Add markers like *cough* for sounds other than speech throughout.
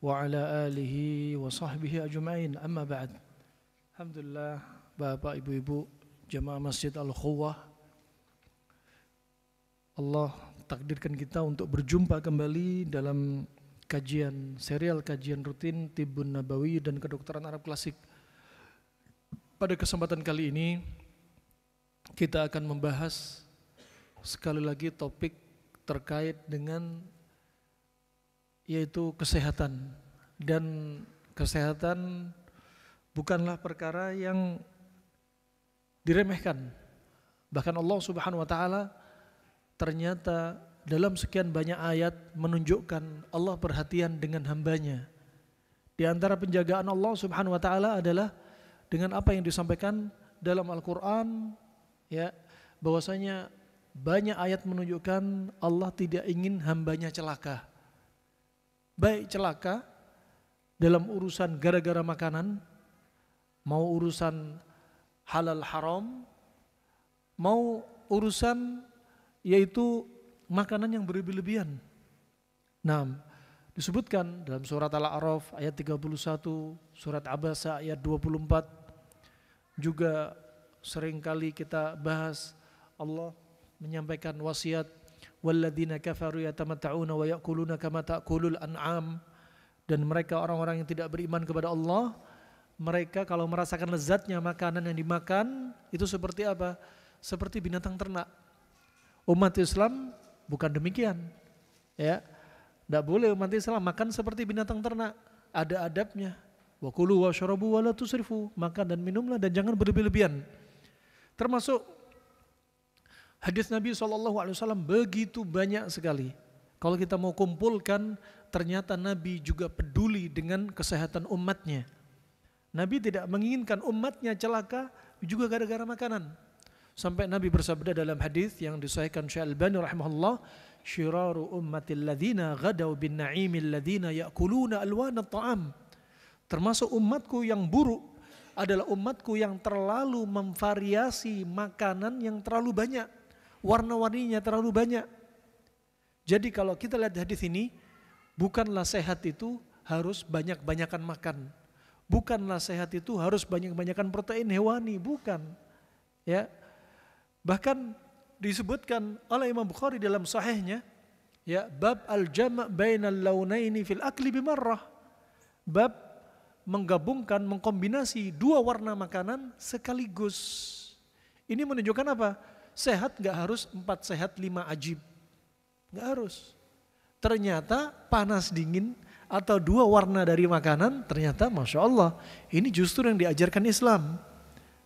وعلى آله وصحبه أجمعين أما بعد الحمد لله Bapak Ibu-ibu jemaah Masjid Al-Khuwah Allah takdirkan kita untuk berjumpa kembali dalam kajian serial kajian rutin Tibun Nabawi dan Kedokteran Arab Klasik pada kesempatan kali ini kita akan membahas sekali lagi topik terkait dengan yaitu kesehatan dan kesehatan bukanlah perkara yang diremehkan. Bahkan Allah Subhanahu wa taala ternyata dalam sekian banyak ayat menunjukkan Allah perhatian dengan hambanya. Di antara penjagaan Allah Subhanahu wa taala adalah dengan apa yang disampaikan dalam Al-Qur'an ya bahwasanya banyak ayat menunjukkan Allah tidak ingin hambanya celaka baik celaka dalam urusan gara-gara makanan, mau urusan halal haram, mau urusan yaitu makanan yang berlebihan. Nah, disebutkan dalam surat Al-A'raf ayat 31, surat Abasa ayat 24 juga seringkali kita bahas Allah menyampaikan wasiat walladzina kafaru yatamatta'una wa ya'kuluna kama ta'kulul an'am dan mereka orang-orang yang tidak beriman kepada Allah mereka kalau merasakan lezatnya makanan yang dimakan itu seperti apa? Seperti binatang ternak. Umat Islam bukan demikian. Ya. Tidak boleh umat Islam makan seperti binatang ternak. Ada adabnya. Wa kulu wa syarabu wa la tusrifu. Makan dan minumlah dan jangan berlebih-lebihan. Termasuk Hadis Nabi SAW begitu banyak sekali. Kalau kita mau kumpulkan, ternyata Nabi juga peduli dengan kesehatan umatnya. Nabi tidak menginginkan umatnya celaka juga gara-gara makanan. Sampai Nabi bersabda dalam hadis yang disahkan Syekh Albani rahimahullah, "Syiraru ummati ladzina ghadaw bin na'imil ladzina ya'kuluna at ta'am." Termasuk umatku yang buruk adalah umatku yang terlalu memvariasi makanan yang terlalu banyak warna-warninya terlalu banyak. Jadi kalau kita lihat hadis ini, bukanlah sehat itu harus banyak-banyakan makan. Bukanlah sehat itu harus banyak-banyakan protein hewani, bukan. Ya. Bahkan disebutkan oleh Imam Bukhari dalam sahihnya, ya, bab al-jama' bainal launaini fil akli bimarrah. Bab menggabungkan, mengkombinasi dua warna makanan sekaligus. Ini menunjukkan apa? sehat gak harus empat sehat lima ajib. Gak harus. Ternyata panas dingin atau dua warna dari makanan ternyata Masya Allah ini justru yang diajarkan Islam.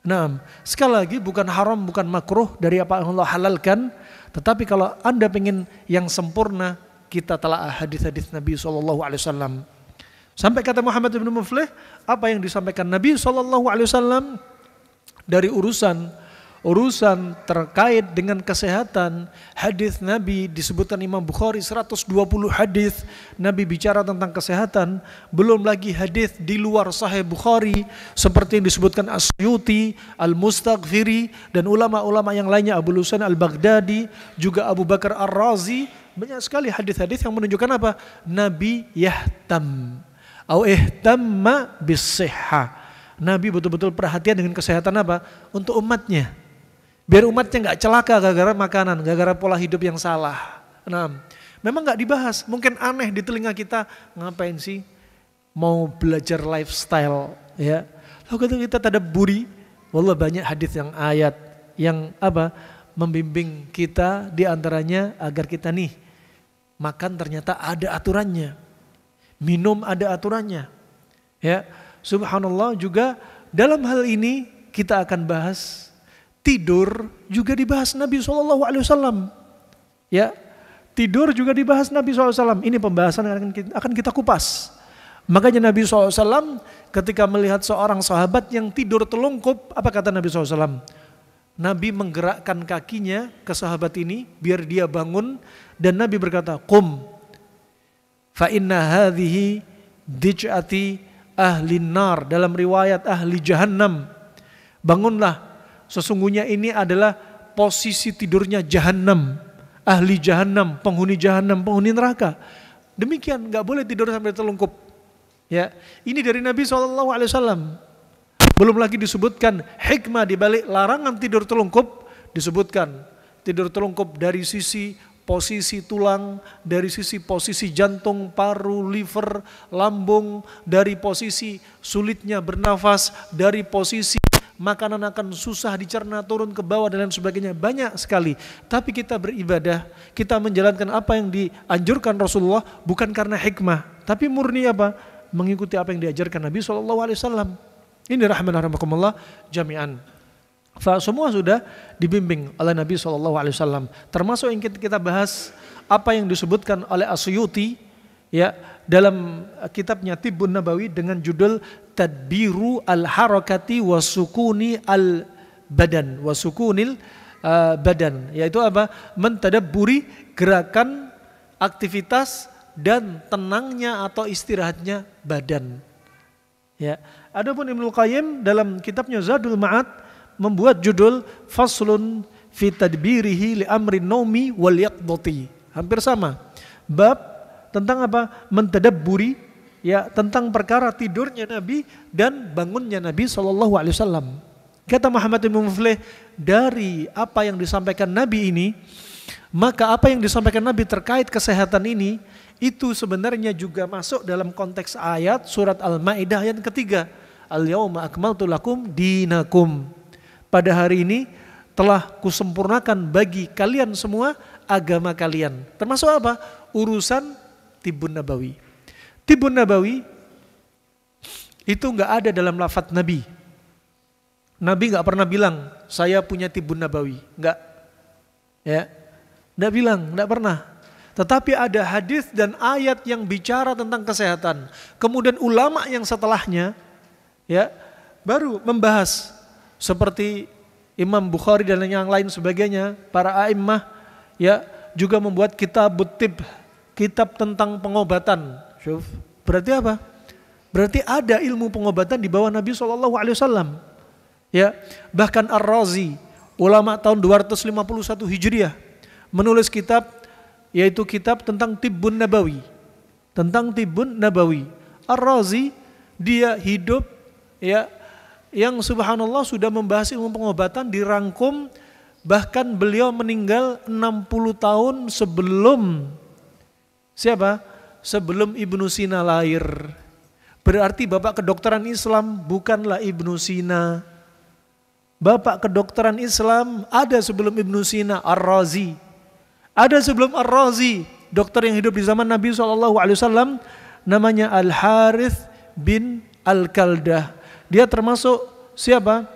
Nah, sekali lagi bukan haram, bukan makruh dari apa yang Allah halalkan. Tetapi kalau anda pengen yang sempurna, kita telah hadis-hadis Nabi SAW. Sampai kata Muhammad bin Muflih, apa yang disampaikan Nabi SAW dari urusan urusan terkait dengan kesehatan, hadis Nabi disebutkan Imam Bukhari 120 hadis Nabi bicara tentang kesehatan, belum lagi hadis di luar Sahih Bukhari seperti yang disebutkan Asyuti, Al-Mustaghfiri dan ulama-ulama yang lainnya Abu Lusan Al-Baghdadi, juga Abu Bakar Ar-Razi, banyak sekali hadis-hadis yang menunjukkan apa? Nabi yahtam au ihtamma bisihha. Nabi betul-betul perhatian dengan kesehatan apa? Untuk umatnya. Biar umatnya nggak celaka gara-gara makanan, gara-gara pola hidup yang salah. Nah, memang nggak dibahas. Mungkin aneh di telinga kita, ngapain sih mau belajar lifestyle ya. Lalu kita buri, wallah banyak hadis yang ayat yang apa membimbing kita diantaranya agar kita nih makan ternyata ada aturannya, minum ada aturannya. Ya, subhanallah juga dalam hal ini kita akan bahas tidur juga dibahas Nabi Shallallahu Alaihi Wasallam. Ya, tidur juga dibahas Nabi SAW. Ini pembahasan yang akan kita, kupas. Makanya Nabi SAW ketika melihat seorang sahabat yang tidur telungkup, apa kata Nabi SAW? Nabi menggerakkan kakinya ke sahabat ini biar dia bangun dan Nabi berkata, Kum fa inna hadhihi dij'ati ahli nar." Dalam riwayat ahli jahannam. Bangunlah Sesungguhnya ini adalah posisi tidurnya jahanam, ahli jahanam, penghuni jahanam, penghuni neraka. Demikian nggak boleh tidur sampai terlungkup. Ya, ini dari Nabi saw Belum lagi disebutkan hikmah di balik larangan tidur terlungkup disebutkan tidur terlungkup dari sisi posisi tulang, dari sisi posisi jantung, paru, liver, lambung, dari posisi sulitnya bernafas, dari posisi makanan akan susah dicerna, turun ke bawah dan lain sebagainya. Banyak sekali. Tapi kita beribadah, kita menjalankan apa yang dianjurkan Rasulullah bukan karena hikmah, tapi murni apa? Mengikuti apa yang diajarkan Nabi SAW. Ini rahman rahmatullah jami'an. Semua sudah dibimbing oleh Nabi Shallallahu Alaihi Wasallam. Termasuk yang kita bahas apa yang disebutkan oleh Asyuti ya dalam kitabnya Tibun Nabawi dengan judul Tadbiru al-harakati wasukuni al-badan wasukunil uh, badan yaitu apa mentadaburi gerakan aktivitas dan tenangnya atau istirahatnya badan ya adapun Ibnu Qayyim dalam kitabnya Zadul Ma'ad membuat judul Faslun fi tadbirihi li amri naumi wal yaqdati. Hampir sama. Bab tentang apa? Mentadabburi ya tentang perkara tidurnya Nabi dan bangunnya Nabi sallallahu alaihi wasallam. Kata Muhammad bin Mufleh, dari apa yang disampaikan Nabi ini, maka apa yang disampaikan Nabi terkait kesehatan ini, itu sebenarnya juga masuk dalam konteks ayat surat Al-Ma'idah yang ketiga. Al-yawma akmaltu lakum dinakum pada hari ini telah kusempurnakan bagi kalian semua agama kalian. Termasuk apa? Urusan Tibun Nabawi. Tibun Nabawi itu nggak ada dalam lafat Nabi. Nabi nggak pernah bilang saya punya Tibun Nabawi, nggak, ya, nggak bilang, nggak pernah. Tetapi ada hadis dan ayat yang bicara tentang kesehatan. Kemudian ulama yang setelahnya, ya, baru membahas seperti Imam Bukhari dan yang lain sebagainya, para a'immah ya juga membuat kitab butib, kitab tentang pengobatan. Berarti apa? Berarti ada ilmu pengobatan di bawah Nabi saw Ya, bahkan Ar-Razi, ulama tahun 251 Hijriah menulis kitab yaitu kitab tentang tibun Nabawi. Tentang tibun Nabawi. Ar-Razi dia hidup ya yang subhanallah sudah membahas ilmu pengobatan dirangkum bahkan beliau meninggal 60 tahun sebelum siapa? Sebelum Ibnu Sina lahir. Berarti bapak kedokteran Islam bukanlah Ibnu Sina. Bapak kedokteran Islam ada sebelum Ibnu Sina, Ar-Razi. Ada sebelum Ar-Razi, dokter yang hidup di zaman Nabi SAW namanya Al-Harith bin Al-Kaldah dia termasuk siapa?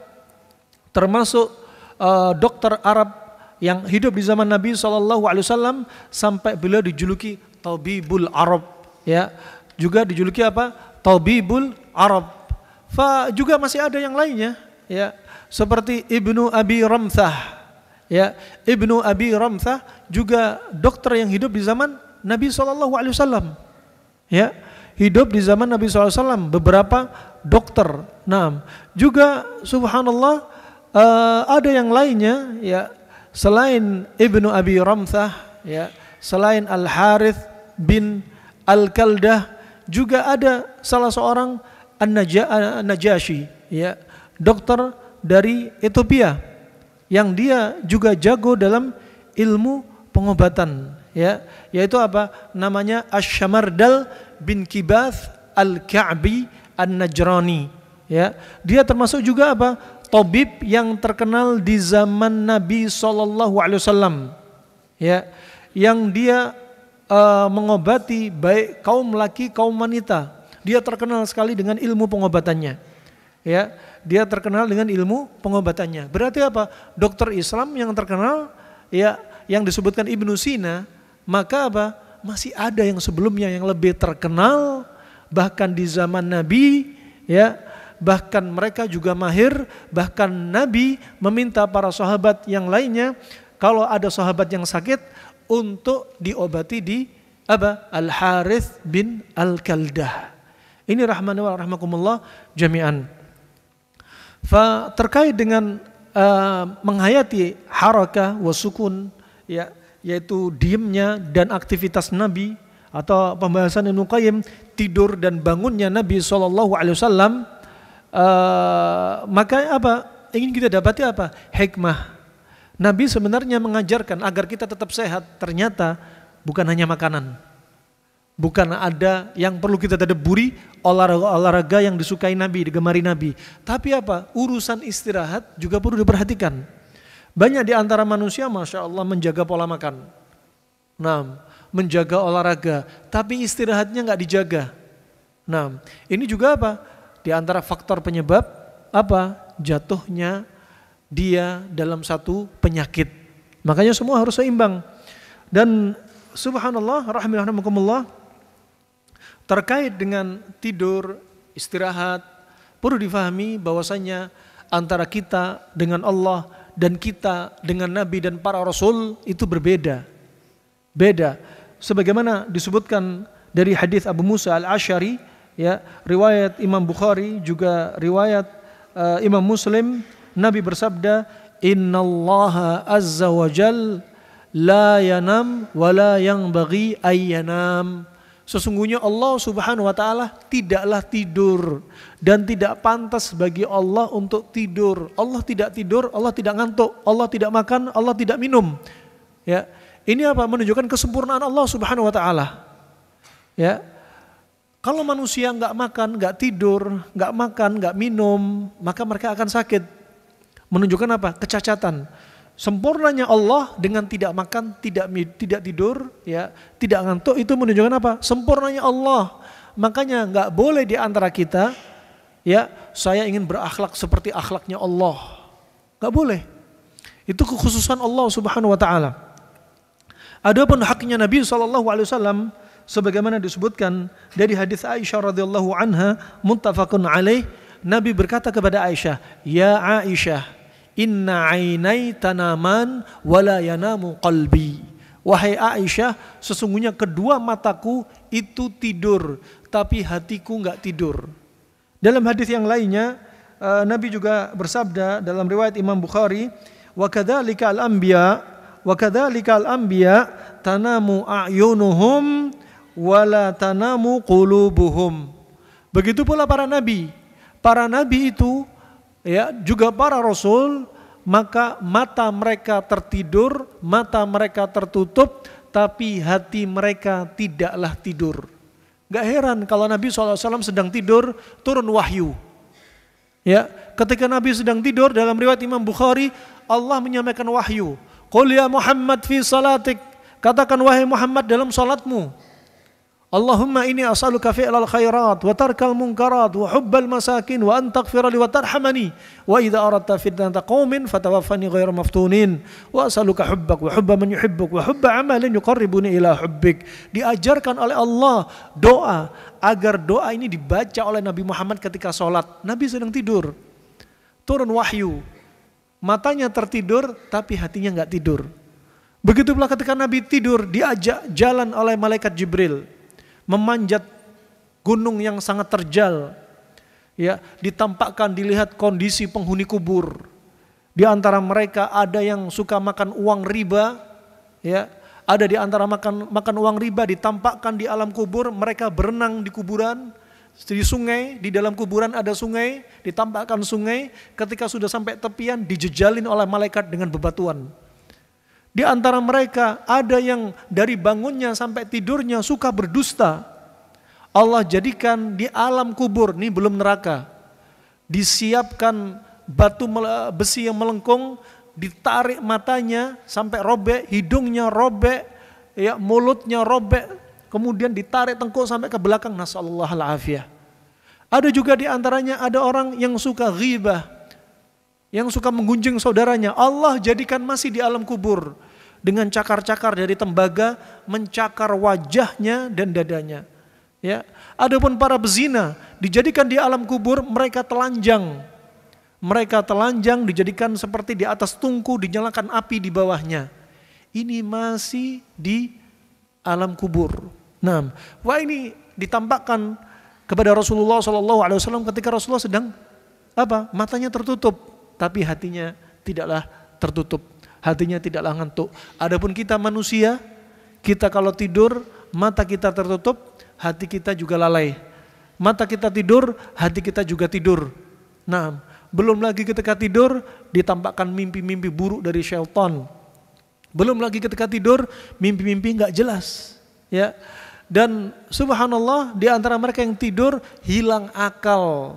Termasuk uh, dokter Arab yang hidup di zaman Nabi SAW sampai beliau dijuluki Tabibul Arab, ya juga dijuluki apa? Tabibul Arab. Fa juga masih ada yang lainnya, ya seperti Ibnu Abi Ramthah, ya Ibnu Abi Ramthah juga dokter yang hidup di zaman Nabi SAW. ya hidup di zaman Nabi SAW beberapa dokter. Nah, juga subhanallah uh, ada yang lainnya ya selain Ibnu Abi Ramthah ya, selain Al Harith bin Al Kaldah juga ada salah seorang An-Najashi ya, dokter dari Ethiopia yang dia juga jago dalam ilmu pengobatan ya yaitu apa namanya Asy-Syamardal bin Kibath Al-Ka'bi An-Najrani ya dia termasuk juga apa tabib yang terkenal di zaman Nabi Shallallahu Alaihi Wasallam ya yang dia uh, mengobati baik kaum laki kaum wanita dia terkenal sekali dengan ilmu pengobatannya ya dia terkenal dengan ilmu pengobatannya berarti apa dokter Islam yang terkenal ya yang disebutkan Ibnu Sina maka apa masih ada yang sebelumnya yang lebih terkenal bahkan di zaman Nabi ya bahkan mereka juga mahir bahkan Nabi meminta para sahabat yang lainnya kalau ada sahabat yang sakit untuk diobati di apa Al Harith bin Al Kaldah ini rahmanu wa rahmakumullah jami'an fa terkait dengan uh, menghayati harakah wa sukun ya yaitu diemnya dan aktivitas Nabi atau pembahasan Ibnu Qayyim tidur dan bangunnya Nabi Shallallahu Alaihi Wasallam eh, maka apa ingin kita dapati apa hikmah Nabi sebenarnya mengajarkan agar kita tetap sehat ternyata bukan hanya makanan bukan ada yang perlu kita tadaburi olahraga-olahraga yang disukai Nabi digemari Nabi tapi apa urusan istirahat juga perlu diperhatikan banyak di antara manusia masya Allah menjaga pola makan nah menjaga olahraga, tapi istirahatnya nggak dijaga. Nah, ini juga apa? Di antara faktor penyebab apa? Jatuhnya dia dalam satu penyakit. Makanya semua harus seimbang. Dan subhanallah, rahimahumullah, terkait dengan tidur, istirahat, perlu difahami bahwasanya antara kita dengan Allah dan kita dengan Nabi dan para Rasul itu berbeda. Beda sebagaimana disebutkan dari hadis Abu Musa al Ashari, ya riwayat Imam Bukhari juga riwayat uh, Imam Muslim Nabi bersabda innallaha azza wa jal la yanam wa la yang bagi ayyanam sesungguhnya Allah Subhanahu wa taala tidaklah tidur dan tidak pantas bagi Allah untuk tidur Allah tidak tidur Allah tidak ngantuk Allah tidak makan Allah tidak minum ya ini apa? Menunjukkan kesempurnaan Allah Subhanahu wa taala. Ya. Kalau manusia nggak makan, nggak tidur, nggak makan, nggak minum, maka mereka akan sakit. Menunjukkan apa? Kecacatan. Sempurnanya Allah dengan tidak makan, tidak tidak tidur, ya, tidak ngantuk itu menunjukkan apa? Sempurnanya Allah. Makanya nggak boleh di antara kita, ya, saya ingin berakhlak seperti akhlaknya Allah. Nggak boleh. Itu kekhususan Allah Subhanahu wa taala. Adapun haknya Nabi SAW sebagaimana disebutkan dari hadis Aisyah radhiyallahu anha muttafaqun alaih Nabi berkata kepada Aisyah, "Ya Aisyah, inna ainai tanaman wala yanamu qalbi." Wahai Aisyah, sesungguhnya kedua mataku itu tidur, tapi hatiku enggak tidur. Dalam hadis yang lainnya, eh, Nabi juga bersabda dalam riwayat Imam Bukhari, "Wa kadzalika al-anbiya Wa kadzalikal tanamu a'yunuhum wala Begitu pula para nabi. Para nabi itu ya juga para rasul maka mata mereka tertidur, mata mereka tertutup, tapi hati mereka tidaklah tidur. Gak heran kalau Nabi SAW sedang tidur, turun wahyu. Ya, ketika Nabi sedang tidur dalam riwayat Imam Bukhari, Allah menyampaikan wahyu. Qul ya Muhammad fi salatik. Katakan wahai Muhammad dalam salatmu. Allahumma ini as'aluka fi'lal khairat wa tarkal munkarat wa hubbal masakin wa an taghfira li wa tarhamani wa idza aradta fitnata qaumin fatawaffani ghairu maftunin wa as'aluka hubbak wa hubba man yuhibbuk wa hubba amalin yuqarribuni ila hubbik diajarkan oleh Allah doa agar doa ini dibaca oleh Nabi Muhammad ketika salat Nabi sedang tidur turun wahyu matanya tertidur tapi hatinya nggak tidur. Begitu pula ketika Nabi tidur diajak jalan oleh malaikat Jibril memanjat gunung yang sangat terjal. Ya, ditampakkan dilihat kondisi penghuni kubur. Di antara mereka ada yang suka makan uang riba, ya. Ada di antara makan makan uang riba ditampakkan di alam kubur, mereka berenang di kuburan, di sungai, di dalam kuburan ada sungai, ditampakkan sungai, ketika sudah sampai tepian dijejalin oleh malaikat dengan bebatuan. Di antara mereka ada yang dari bangunnya sampai tidurnya suka berdusta. Allah jadikan di alam kubur, ini belum neraka. Disiapkan batu besi yang melengkung, ditarik matanya sampai robek, hidungnya robek, ya mulutnya robek, kemudian ditarik tengkuk sampai ke belakang. Nasallallahu alafiyah. Ada juga di antaranya ada orang yang suka ghibah, yang suka menggunjing saudaranya. Allah jadikan masih di alam kubur dengan cakar-cakar dari tembaga mencakar wajahnya dan dadanya. Ya, adapun para bezina dijadikan di alam kubur mereka telanjang. Mereka telanjang dijadikan seperti di atas tungku dinyalakan api di bawahnya. Ini masih di alam kubur. Nah, wah ini ditampakkan kepada Rasulullah Shallallahu Alaihi Wasallam ketika Rasulullah sedang apa matanya tertutup, tapi hatinya tidaklah tertutup, hatinya tidaklah ngantuk. Adapun kita manusia, kita kalau tidur mata kita tertutup, hati kita juga lalai. Mata kita tidur, hati kita juga tidur. Nah, belum lagi ketika tidur ditampakkan mimpi-mimpi buruk dari Shelton. Belum lagi ketika tidur mimpi-mimpi nggak jelas. Ya, dan subhanallah di antara mereka yang tidur hilang akal.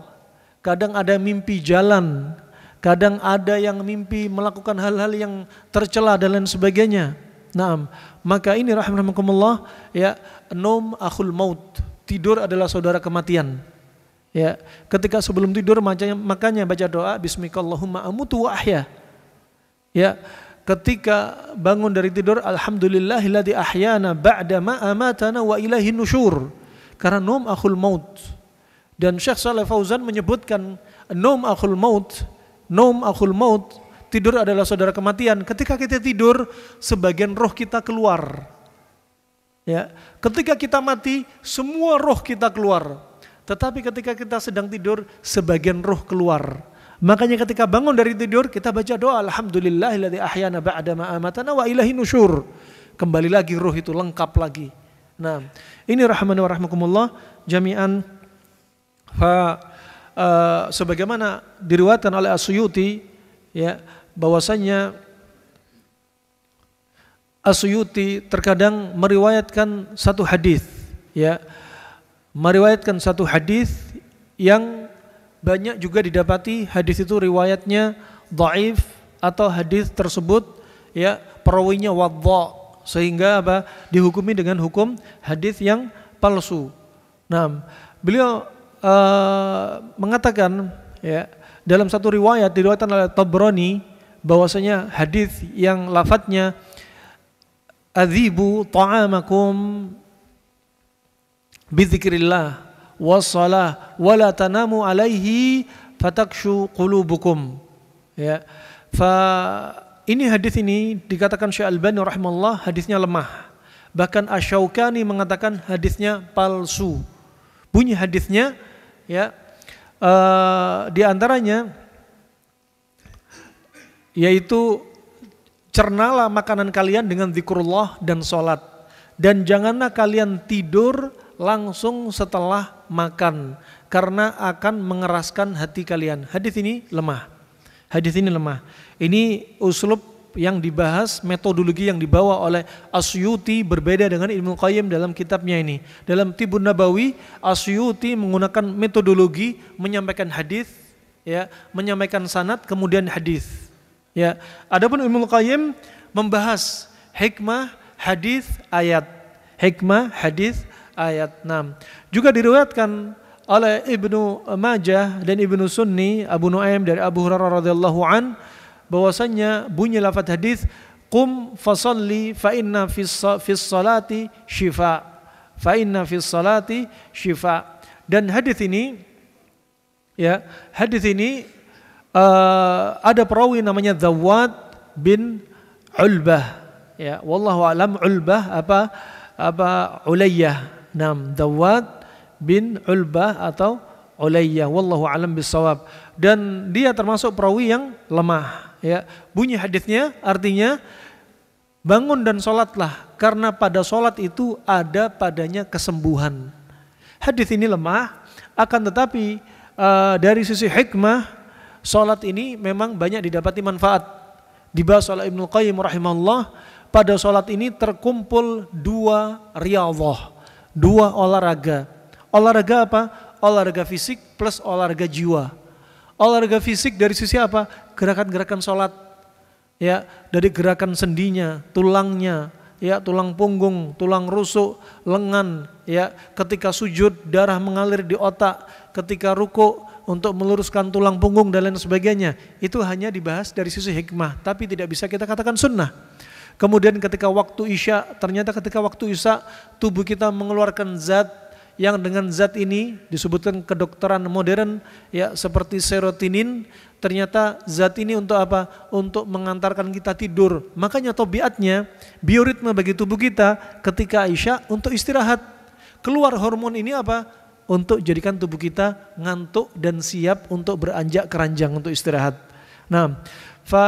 Kadang ada mimpi jalan, kadang ada yang mimpi melakukan hal-hal yang tercela dan lain sebagainya. Naam. Maka ini rahimakumullah ya nom akhul maut. Tidur adalah saudara kematian. Ya, ketika sebelum tidur makanya, baca doa bismikallahumma amutu wa ahya. Ya, ketika bangun dari tidur alhamdulillahilladzi ahyana ba'da ma amatana wa ilahi nusyur karena nom akhul maut dan Syekh Saleh Fauzan menyebutkan nom akhul maut nom akhul maut tidur adalah saudara kematian ketika kita tidur sebagian roh kita keluar ya ketika kita mati semua roh kita keluar tetapi ketika kita sedang tidur sebagian roh keluar Makanya ketika bangun dari tidur kita baca doa alhamdulillahilladzi ahyana ba'da ma amatana wa ilahi nusyur. Kembali lagi ruh itu lengkap lagi. Nah, ini rahman wa rahmakumullah jami'an fa uh, sebagaimana diriwayatkan oleh Asyuti ya bahwasanya Asyuti terkadang meriwayatkan satu hadis ya meriwayatkan satu hadis yang banyak juga didapati hadis itu riwayatnya dhaif atau hadis tersebut ya perawinya wadha sehingga apa dihukumi dengan hukum hadis yang palsu. Nah, beliau uh, mengatakan ya dalam satu riwayat diriwayatkan oleh Tabrani bahwasanya hadis yang lafadznya azibu ta'amakum bizikrillah wassalah wala tanamu alaihi fataksyu qulubukum ya fa ini hadis ini dikatakan Syekh Albani rahimallah hadisnya lemah bahkan Asy-Syaukani mengatakan hadisnya palsu bunyi hadisnya ya uh, di antaranya yaitu cernalah makanan kalian dengan zikrullah dan salat dan janganlah kalian tidur langsung setelah makan karena akan mengeraskan hati kalian. Hadis ini lemah. Hadis ini lemah. Ini uslub yang dibahas metodologi yang dibawa oleh Asyuti berbeda dengan Ibnu Qayyim dalam kitabnya ini. Dalam Tibun Nabawi, Asyuti menggunakan metodologi menyampaikan hadis ya, menyampaikan sanad kemudian hadis. Ya, adapun Ibnu Qayyim membahas hikmah hadis ayat. Hikmah hadis ayat 6. Juga diriwayatkan oleh Ibnu Majah dan Ibnu Sunni Abu Nuaim dari Abu Hurairah radhiyallahu an bahwasanya bunyi lafaz hadis qum fasalli fa inna fi salati syifa fa inna fi salati syifa dan hadis ini ya hadis ini uh, ada perawi namanya Zawad bin Ulbah ya wallahu alam Ulbah apa apa Ulayyah nam Zawad bin Ulbah atau Ulayyah wallahu alam bisawab dan dia termasuk perawi yang lemah ya bunyi hadisnya artinya bangun dan sholatlah karena pada sholat itu ada padanya kesembuhan hadis ini lemah akan tetapi uh, dari sisi hikmah sholat ini memang banyak didapati manfaat dibahas oleh Ibnu Qayyim rahimahullah pada sholat ini terkumpul dua riyadhah dua olahraga Olahraga apa? Olahraga fisik plus olahraga jiwa. Olahraga fisik dari sisi apa? Gerakan-gerakan sholat. Ya, dari gerakan sendinya, tulangnya, ya tulang punggung, tulang rusuk, lengan, ya ketika sujud darah mengalir di otak, ketika ruku untuk meluruskan tulang punggung dan lain sebagainya. Itu hanya dibahas dari sisi hikmah, tapi tidak bisa kita katakan sunnah. Kemudian ketika waktu Isya, ternyata ketika waktu Isya tubuh kita mengeluarkan zat yang dengan zat ini disebutkan kedokteran modern ya seperti serotonin ternyata zat ini untuk apa? Untuk mengantarkan kita tidur. Makanya tobiatnya bioritme bagi tubuh kita ketika Aisyah untuk istirahat. Keluar hormon ini apa? Untuk jadikan tubuh kita ngantuk dan siap untuk beranjak keranjang untuk istirahat. Nah, fa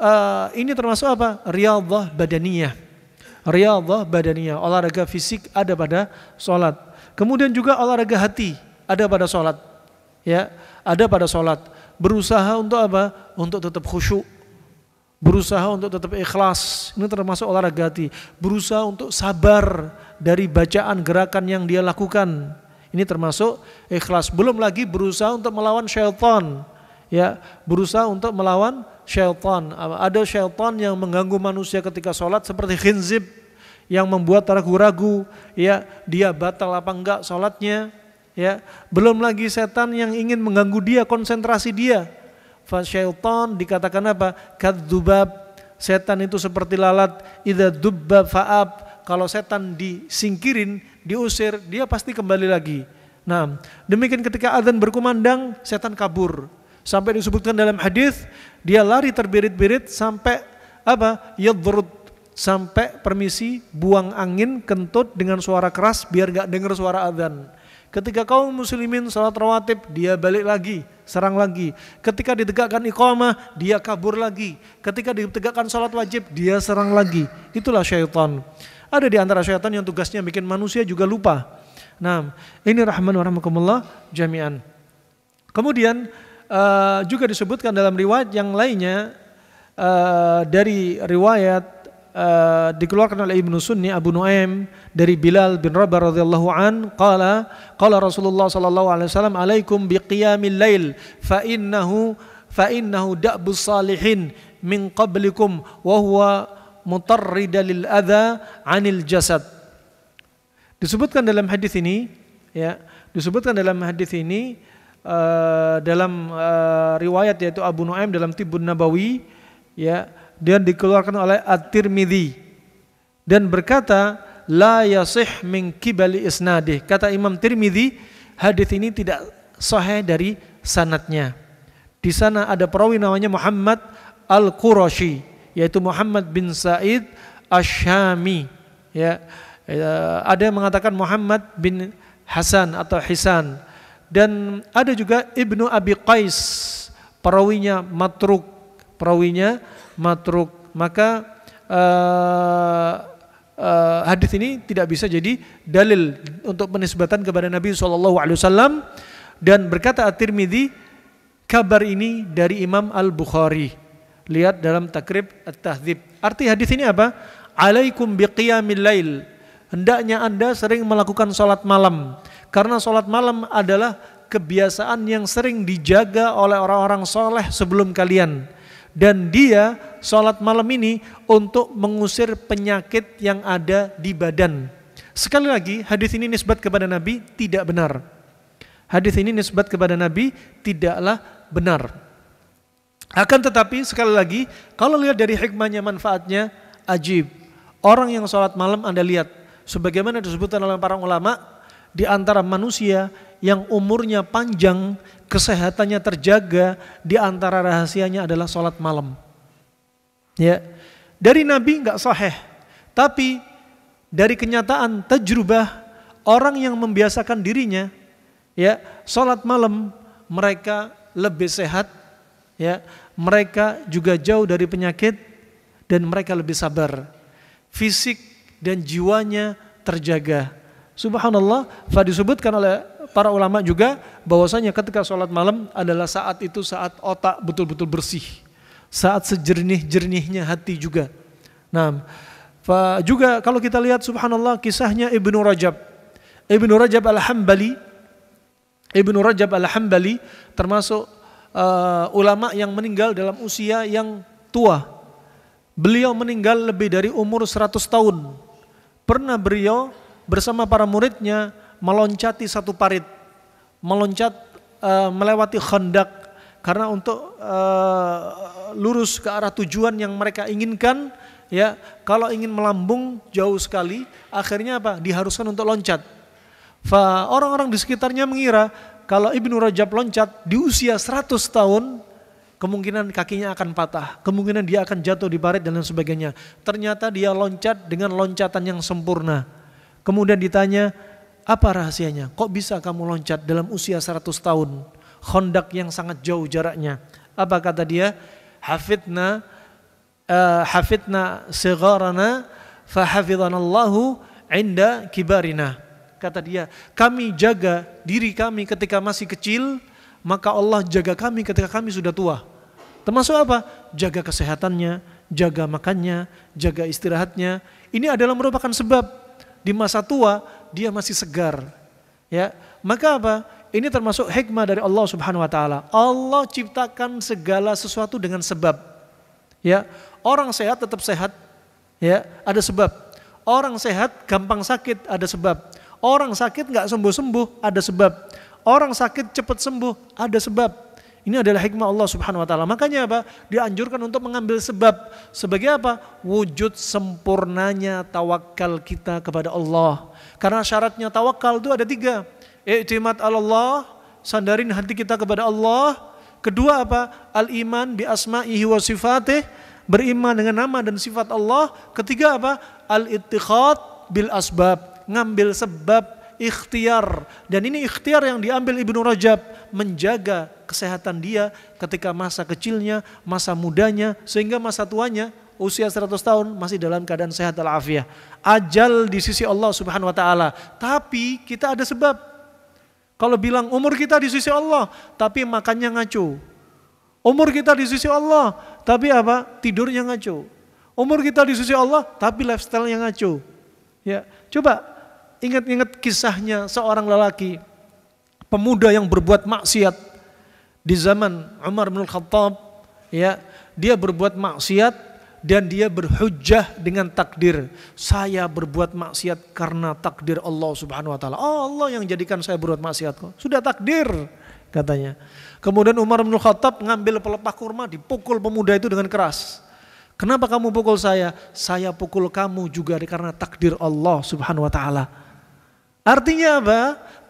uh, ini termasuk apa? Riyadhah badaniyah. Riyadhah badaniyah, olahraga fisik ada pada sholat. Kemudian juga olahraga hati ada pada sholat. Ya, ada pada sholat. Berusaha untuk apa? Untuk tetap khusyuk. Berusaha untuk tetap ikhlas. Ini termasuk olahraga hati. Berusaha untuk sabar dari bacaan gerakan yang dia lakukan. Ini termasuk ikhlas. Belum lagi berusaha untuk melawan syaitan. Ya, berusaha untuk melawan syaitan. Ada syaitan yang mengganggu manusia ketika sholat seperti khinzib yang membuat ragu-ragu, ya dia batal apa enggak sholatnya, ya belum lagi setan yang ingin mengganggu dia konsentrasi dia. Fasyaiton dikatakan apa? Kadzubab. Setan itu seperti lalat. Idza dubba faab. Kalau setan disingkirin, diusir, dia pasti kembali lagi. Nah, demikian ketika azan berkumandang, setan kabur. Sampai disebutkan dalam hadis, dia lari terbirit-birit sampai apa? Yadrut sampai permisi buang angin kentut dengan suara keras biar gak dengar suara adzan. Ketika kaum muslimin salat rawatib, dia balik lagi, serang lagi. Ketika ditegakkan iqamah, dia kabur lagi. Ketika ditegakkan salat wajib, dia serang lagi. Itulah syaitan. Ada di antara syaitan yang tugasnya bikin manusia juga lupa. Nah, ini rahman warahmatullah jami'an. Kemudian uh, juga disebutkan dalam riwayat yang lainnya uh, dari riwayat Eh, dikeluarkan oleh Ibnu Sunni Abu Nuaim dari Bilal bin Rabah radhiyallahu an qala qala Rasulullah sallallahu alaihi wasallam alaikum biqiyamil lail fa innahu fa innahu da'bus salihin min qablikum wa huwa mutarrida lil adza anil jasad disebutkan dalam hadis ini ya disebutkan dalam hadis ini uh, dalam uh, riwayat yaitu Abu Nuaim dalam Tibun Nabawi ya dia dikeluarkan oleh At-Tirmidzi dan berkata la yasih min kibali isnadih. Kata Imam Tirmidzi, hadis ini tidak sahih dari sanatnya. Di sana ada perawi namanya Muhammad Al-Qurashi, yaitu Muhammad bin Said Ashami. Ya, eh, ada yang mengatakan Muhammad bin Hasan atau Hisan. Dan ada juga Ibnu Abi Qais, perawinya matruk, perawinya matruk. Maka uh, uh, hadis ini tidak bisa jadi dalil untuk penisbatan kepada Nabi SAW dan berkata At-Tirmidzi kabar ini dari Imam Al-Bukhari. Lihat dalam takrib At-Tahdzib. Arti hadis ini apa? Alaikum biqiyamil lail. Hendaknya Anda sering melakukan sholat malam. Karena sholat malam adalah kebiasaan yang sering dijaga oleh orang-orang soleh sebelum kalian. Dan dia sholat malam ini untuk mengusir penyakit yang ada di badan. Sekali lagi, hadis ini nisbat kepada Nabi tidak benar. Hadis ini nisbat kepada Nabi tidaklah benar. Akan tetapi sekali lagi, kalau lihat dari hikmahnya manfaatnya, ajib. Orang yang sholat malam Anda lihat, sebagaimana disebutkan oleh para ulama, di antara manusia yang umurnya panjang, kesehatannya terjaga, di antara rahasianya adalah sholat malam. Ya. Dari Nabi nggak sahih, tapi dari kenyataan tajrubah orang yang membiasakan dirinya ya sholat malam mereka lebih sehat ya mereka juga jauh dari penyakit dan mereka lebih sabar fisik dan jiwanya terjaga subhanallah fa disebutkan oleh para ulama juga bahwasanya ketika sholat malam adalah saat itu saat otak betul-betul bersih saat sejernih-jernihnya hati juga. Nah, juga kalau kita lihat subhanallah kisahnya Ibnu Rajab. Ibnu Rajab Al-Hambali Ibnu Rajab Al-Hambali termasuk uh, ulama yang meninggal dalam usia yang tua. Beliau meninggal lebih dari umur 100 tahun. Pernah beliau bersama para muridnya meloncati satu parit, meloncat uh, melewati khandak karena untuk uh, lurus ke arah tujuan yang mereka inginkan, ya kalau ingin melambung jauh sekali, akhirnya apa? Diharuskan untuk loncat. Fa orang-orang di sekitarnya mengira kalau Ibnu Rajab loncat di usia 100 tahun kemungkinan kakinya akan patah, kemungkinan dia akan jatuh di parit dan lain sebagainya. Ternyata dia loncat dengan loncatan yang sempurna. Kemudian ditanya, apa rahasianya? Kok bisa kamu loncat dalam usia 100 tahun? Hondak yang sangat jauh jaraknya. Apa kata dia? hafidna uh, hafidna sigharana Allahu, inda kibarina. Kata dia, kami jaga diri kami ketika masih kecil, maka Allah jaga kami ketika kami sudah tua. Termasuk apa? Jaga kesehatannya, jaga makannya, jaga istirahatnya. Ini adalah merupakan sebab di masa tua dia masih segar. Ya, maka apa? ini termasuk hikmah dari Allah Subhanahu wa taala. Allah ciptakan segala sesuatu dengan sebab. Ya, orang sehat tetap sehat. Ya, ada sebab. Orang sehat gampang sakit, ada sebab. Orang sakit nggak sembuh-sembuh, ada sebab. Orang sakit cepat sembuh, ada sebab. Ini adalah hikmah Allah Subhanahu wa taala. Makanya apa? Dianjurkan untuk mengambil sebab sebagai apa? Wujud sempurnanya tawakal kita kepada Allah. Karena syaratnya tawakal itu ada tiga Iktimat Allah, sandarin hati kita kepada Allah. Kedua apa? Al-iman bi asma'ihi wa sifatih, beriman dengan nama dan sifat Allah. Ketiga apa? Al-ittikhad bil asbab, ngambil sebab ikhtiar dan ini ikhtiar yang diambil Ibnu Rajab menjaga kesehatan dia ketika masa kecilnya, masa mudanya sehingga masa tuanya usia 100 tahun masih dalam keadaan sehat al afiah. Ajal di sisi Allah Subhanahu wa taala. Tapi kita ada sebab kalau bilang umur kita di sisi Allah, tapi makannya ngaco. Umur kita di sisi Allah, tapi apa? Tidurnya ngaco. Umur kita di sisi Allah, tapi lifestyle yang ngaco. Ya, coba ingat-ingat kisahnya seorang lelaki pemuda yang berbuat maksiat di zaman Umar bin Khattab, ya. Dia berbuat maksiat dan dia berhujah dengan takdir. Saya berbuat maksiat karena takdir Allah Subhanahu wa taala. Oh, Allah yang jadikan saya berbuat maksiat kok. Sudah takdir katanya. Kemudian Umar bin Khattab ngambil pelepah kurma dipukul pemuda itu dengan keras. Kenapa kamu pukul saya? Saya pukul kamu juga karena takdir Allah Subhanahu wa taala. Artinya apa?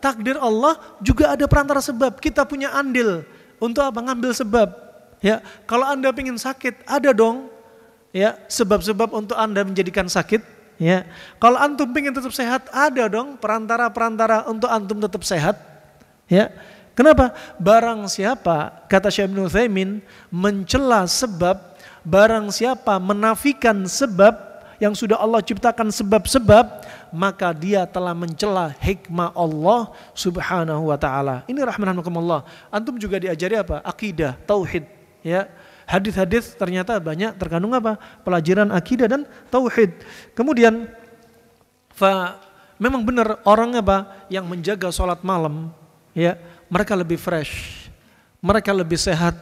Takdir Allah juga ada perantara sebab. Kita punya andil untuk apa? Ngambil sebab. Ya, kalau Anda ingin sakit, ada dong ya sebab-sebab untuk Anda menjadikan sakit ya. Kalau antum ingin tetap sehat, ada dong perantara-perantara untuk antum tetap sehat ya. Kenapa? Barang siapa kata Syekh Ibnu mencela sebab, barang siapa menafikan sebab yang sudah Allah ciptakan sebab-sebab, maka dia telah mencela hikmah Allah Subhanahu wa taala. Ini Allah. Antum juga diajari apa? Akidah, tauhid, ya hadis-hadis ternyata banyak terkandung apa? Pelajaran akidah dan tauhid. Kemudian fa memang benar orang apa yang menjaga sholat malam ya mereka lebih fresh mereka lebih sehat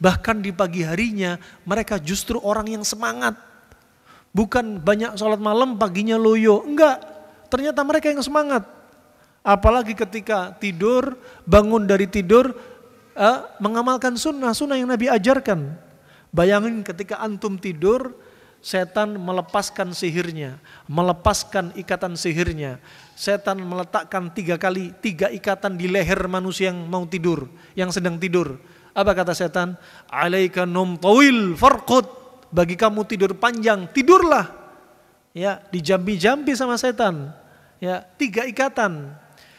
bahkan di pagi harinya mereka justru orang yang semangat bukan banyak sholat malam paginya loyo enggak ternyata mereka yang semangat apalagi ketika tidur bangun dari tidur eh, mengamalkan sunnah sunnah yang Nabi ajarkan Bayangin ketika antum tidur, setan melepaskan sihirnya, melepaskan ikatan sihirnya. Setan meletakkan tiga kali, tiga ikatan di leher manusia yang mau tidur, yang sedang tidur. Apa kata setan? Alaika nom tawil Bagi kamu tidur panjang, tidurlah. Ya, dijambi-jambi sama setan. Ya, tiga ikatan.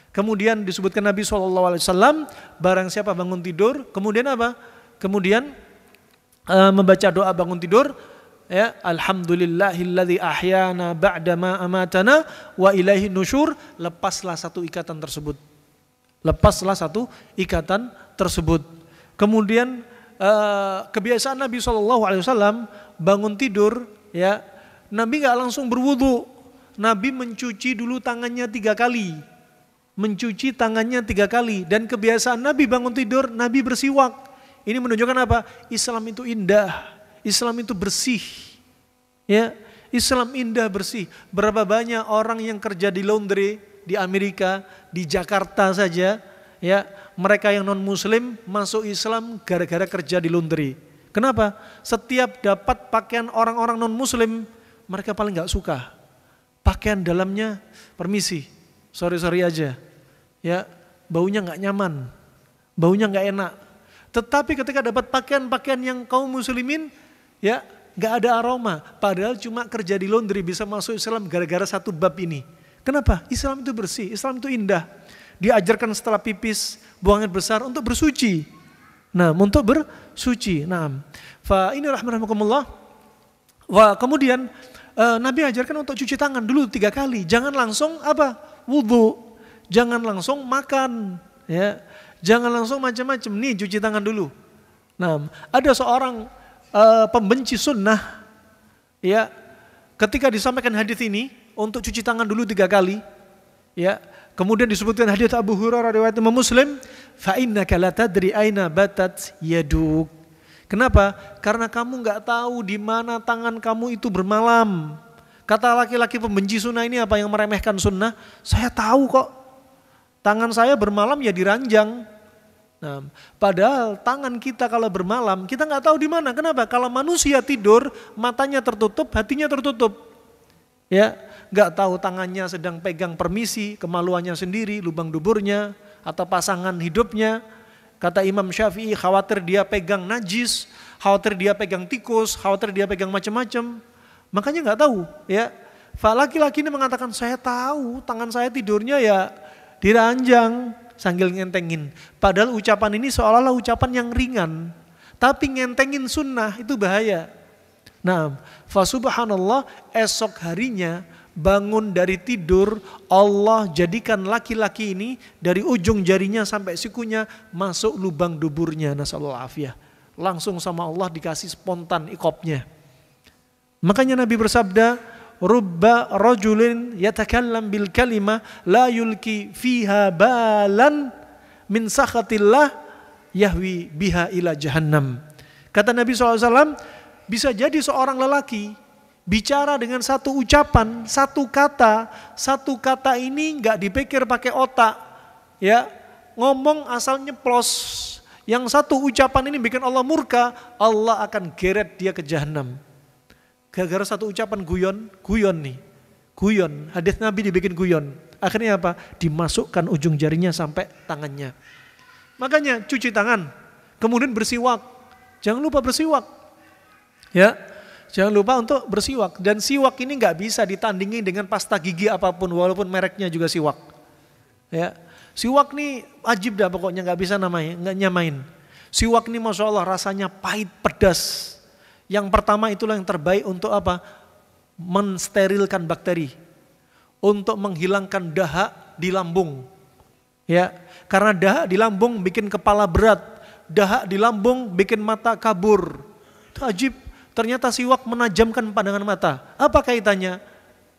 Kemudian disebutkan Nabi SAW, barang siapa bangun tidur, kemudian apa? Kemudian Eh, membaca doa bangun tidur ya alhamdulillahilladzi ahyana ba'dama amatana wa ilaihi nusyur lepaslah satu ikatan tersebut lepaslah satu ikatan tersebut kemudian uh, kebiasaan Nabi saw bangun tidur ya Nabi nggak langsung berwudu Nabi mencuci dulu tangannya tiga kali mencuci tangannya tiga kali dan kebiasaan Nabi bangun tidur Nabi bersiwak ini menunjukkan apa? Islam itu indah, Islam itu bersih. Ya, Islam indah bersih. Berapa banyak orang yang kerja di laundry di Amerika, di Jakarta saja, ya, mereka yang non muslim masuk Islam gara-gara kerja di laundry. Kenapa? Setiap dapat pakaian orang-orang non muslim, mereka paling nggak suka. Pakaian dalamnya, permisi, sorry sorry aja, ya baunya nggak nyaman, baunya nggak enak, tetapi ketika dapat pakaian-pakaian yang kaum muslimin, ya gak ada aroma. Padahal cuma kerja di laundry bisa masuk Islam gara-gara satu bab ini. Kenapa? Islam itu bersih, Islam itu indah. Diajarkan setelah pipis, buangan besar untuk bersuci. Nah, untuk bersuci. Nah, fa ini rahmatullah. Wah, kemudian uh, Nabi ajarkan untuk cuci tangan dulu tiga kali. Jangan langsung apa? Wudhu. Jangan langsung makan. Ya, Jangan langsung macam-macam. Nih cuci tangan dulu. Nah, ada seorang uh, pembenci sunnah, ya, ketika disampaikan hadis ini untuk cuci tangan dulu tiga kali, ya, kemudian disebutkan hadis Abu Hurairah riwayat Imam Muslim, fa innaka la tadri aina batat yaduk. Kenapa? Karena kamu nggak tahu di mana tangan kamu itu bermalam. Kata laki-laki pembenci sunnah ini apa yang meremehkan sunnah? Saya tahu kok Tangan saya bermalam ya diranjang. Nah, padahal tangan kita kalau bermalam, kita nggak tahu di mana. Kenapa? Kalau manusia tidur, matanya tertutup, hatinya tertutup. Ya, nggak tahu tangannya sedang pegang permisi, kemaluannya sendiri, lubang duburnya, atau pasangan hidupnya. Kata Imam Syafi'i, khawatir dia pegang najis, khawatir dia pegang tikus, khawatir dia pegang macam-macam. Makanya nggak tahu, ya. Laki-laki ini mengatakan, saya tahu tangan saya tidurnya ya diranjang sambil ngentengin. Padahal ucapan ini seolah-olah ucapan yang ringan, tapi ngentengin sunnah itu bahaya. Nah, fa subhanallah esok harinya bangun dari tidur Allah jadikan laki-laki ini dari ujung jarinya sampai sikunya masuk lubang duburnya nasallahu afiyah. Langsung sama Allah dikasih spontan ikopnya. Makanya Nabi bersabda, rubba rajulin yatakallam bil kalima la yulki fiha balan min sakhatillah yahwi biha ila jahannam. Kata Nabi SAW, bisa jadi seorang lelaki bicara dengan satu ucapan, satu kata, satu kata ini nggak dipikir pakai otak, ya ngomong asal nyeplos. Yang satu ucapan ini bikin Allah murka, Allah akan geret dia ke jahanam. Gara-gara satu ucapan guyon, guyon nih. Guyon, hadis Nabi dibikin guyon. Akhirnya apa? Dimasukkan ujung jarinya sampai tangannya. Makanya cuci tangan, kemudian bersiwak. Jangan lupa bersiwak. Ya, jangan lupa untuk bersiwak. Dan siwak ini nggak bisa ditandingi dengan pasta gigi apapun, walaupun mereknya juga siwak. Ya, siwak nih wajib dah pokoknya nggak bisa namanya, nggak nyamain. Siwak ini masya Allah rasanya pahit pedas. Yang pertama itulah yang terbaik untuk apa? Mensterilkan bakteri. Untuk menghilangkan dahak di lambung. Ya, karena dahak di lambung bikin kepala berat, dahak di lambung bikin mata kabur. Tajib, ternyata siwak menajamkan pandangan mata. Apa kaitannya?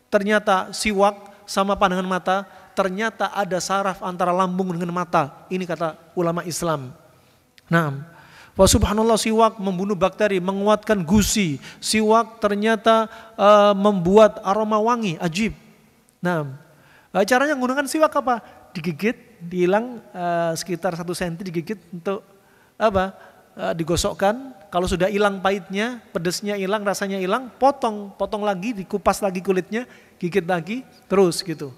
Ternyata siwak sama pandangan mata, ternyata ada saraf antara lambung dengan mata. Ini kata ulama Islam. Nah, Wah subhanallah siwak membunuh bakteri, menguatkan gusi. Siwak ternyata e, membuat aroma wangi, ajib. Nah, caranya menggunakan siwak apa? Digigit, dihilang e, sekitar satu senti digigit untuk apa? E, digosokkan. Kalau sudah hilang pahitnya, pedesnya hilang, rasanya hilang, potong, potong lagi, dikupas lagi kulitnya, gigit lagi, terus gitu.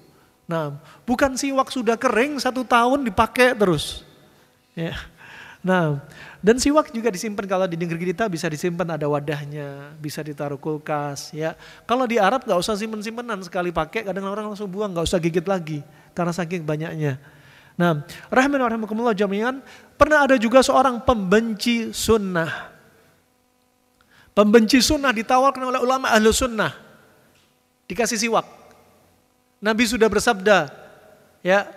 Nah, bukan siwak sudah kering satu tahun dipakai terus. Ya. Nah, dan siwak juga disimpan kalau di negeri kita bisa disimpan ada wadahnya, bisa ditaruh kulkas ya. Kalau di Arab nggak usah simpen-simpenan sekali pakai, kadang orang langsung buang, nggak usah gigit lagi karena saking banyaknya. Nah, rahman rahimakumullah jami'an, pernah ada juga seorang pembenci sunnah. Pembenci sunnah ditawarkan oleh ulama ahlu sunnah. Dikasih siwak. Nabi sudah bersabda, ya,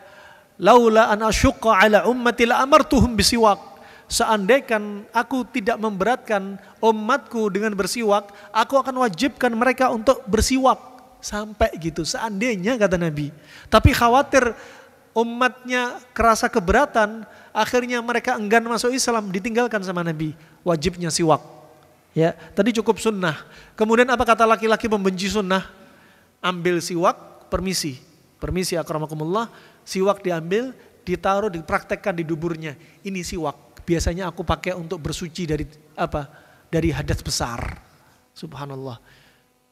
laula an asyqa ala ummati la amartuhum bisiwak seandaikan aku tidak memberatkan umatku dengan bersiwak, aku akan wajibkan mereka untuk bersiwak. Sampai gitu, seandainya kata Nabi. Tapi khawatir umatnya kerasa keberatan, akhirnya mereka enggan masuk Islam, ditinggalkan sama Nabi. Wajibnya siwak. Ya, tadi cukup sunnah. Kemudian apa kata laki-laki membenci sunnah? Ambil siwak, permisi. Permisi akramakumullah, siwak diambil, ditaruh, dipraktekkan di duburnya. Ini siwak biasanya aku pakai untuk bersuci dari apa? Dari hadas besar. Subhanallah.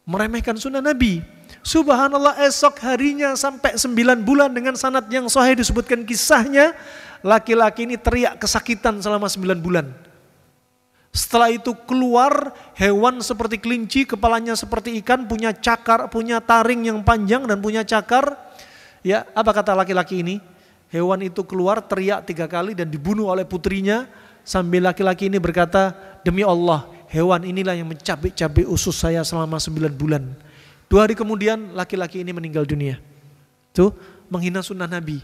Meremehkan sunnah Nabi. Subhanallah esok harinya sampai sembilan bulan dengan sanat yang sahih disebutkan kisahnya. Laki-laki ini teriak kesakitan selama sembilan bulan. Setelah itu keluar hewan seperti kelinci, kepalanya seperti ikan, punya cakar, punya taring yang panjang dan punya cakar. Ya, apa kata laki-laki ini? Hewan itu keluar teriak tiga kali dan dibunuh oleh putrinya sambil laki-laki ini berkata, demi Allah hewan inilah yang mencabik-cabik usus saya selama sembilan bulan. Dua hari kemudian laki-laki ini meninggal dunia. tuh menghina sunnah Nabi.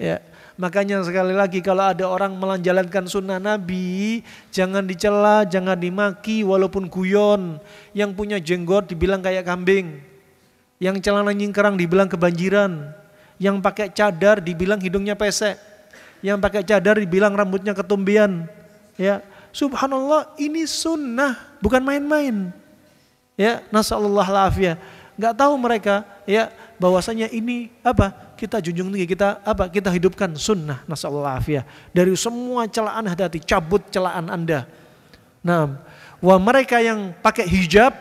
Ya. Makanya sekali lagi kalau ada orang melanjalankan sunnah Nabi, jangan dicela, jangan dimaki walaupun guyon. Yang punya jenggot dibilang kayak kambing. Yang celana nyingkerang dibilang kebanjiran yang pakai cadar dibilang hidungnya pesek, yang pakai cadar dibilang rambutnya ketumbian. Ya, subhanallah ini sunnah, bukan main-main. Ya, nasallallahu lafiyah. Gak tahu mereka ya bahwasanya ini apa? Kita junjung tinggi, kita apa? Kita hidupkan sunnah nasallallahu lafiyah. Dari semua celaan hati-hati, cabut celaan Anda. Nah, wah mereka yang pakai hijab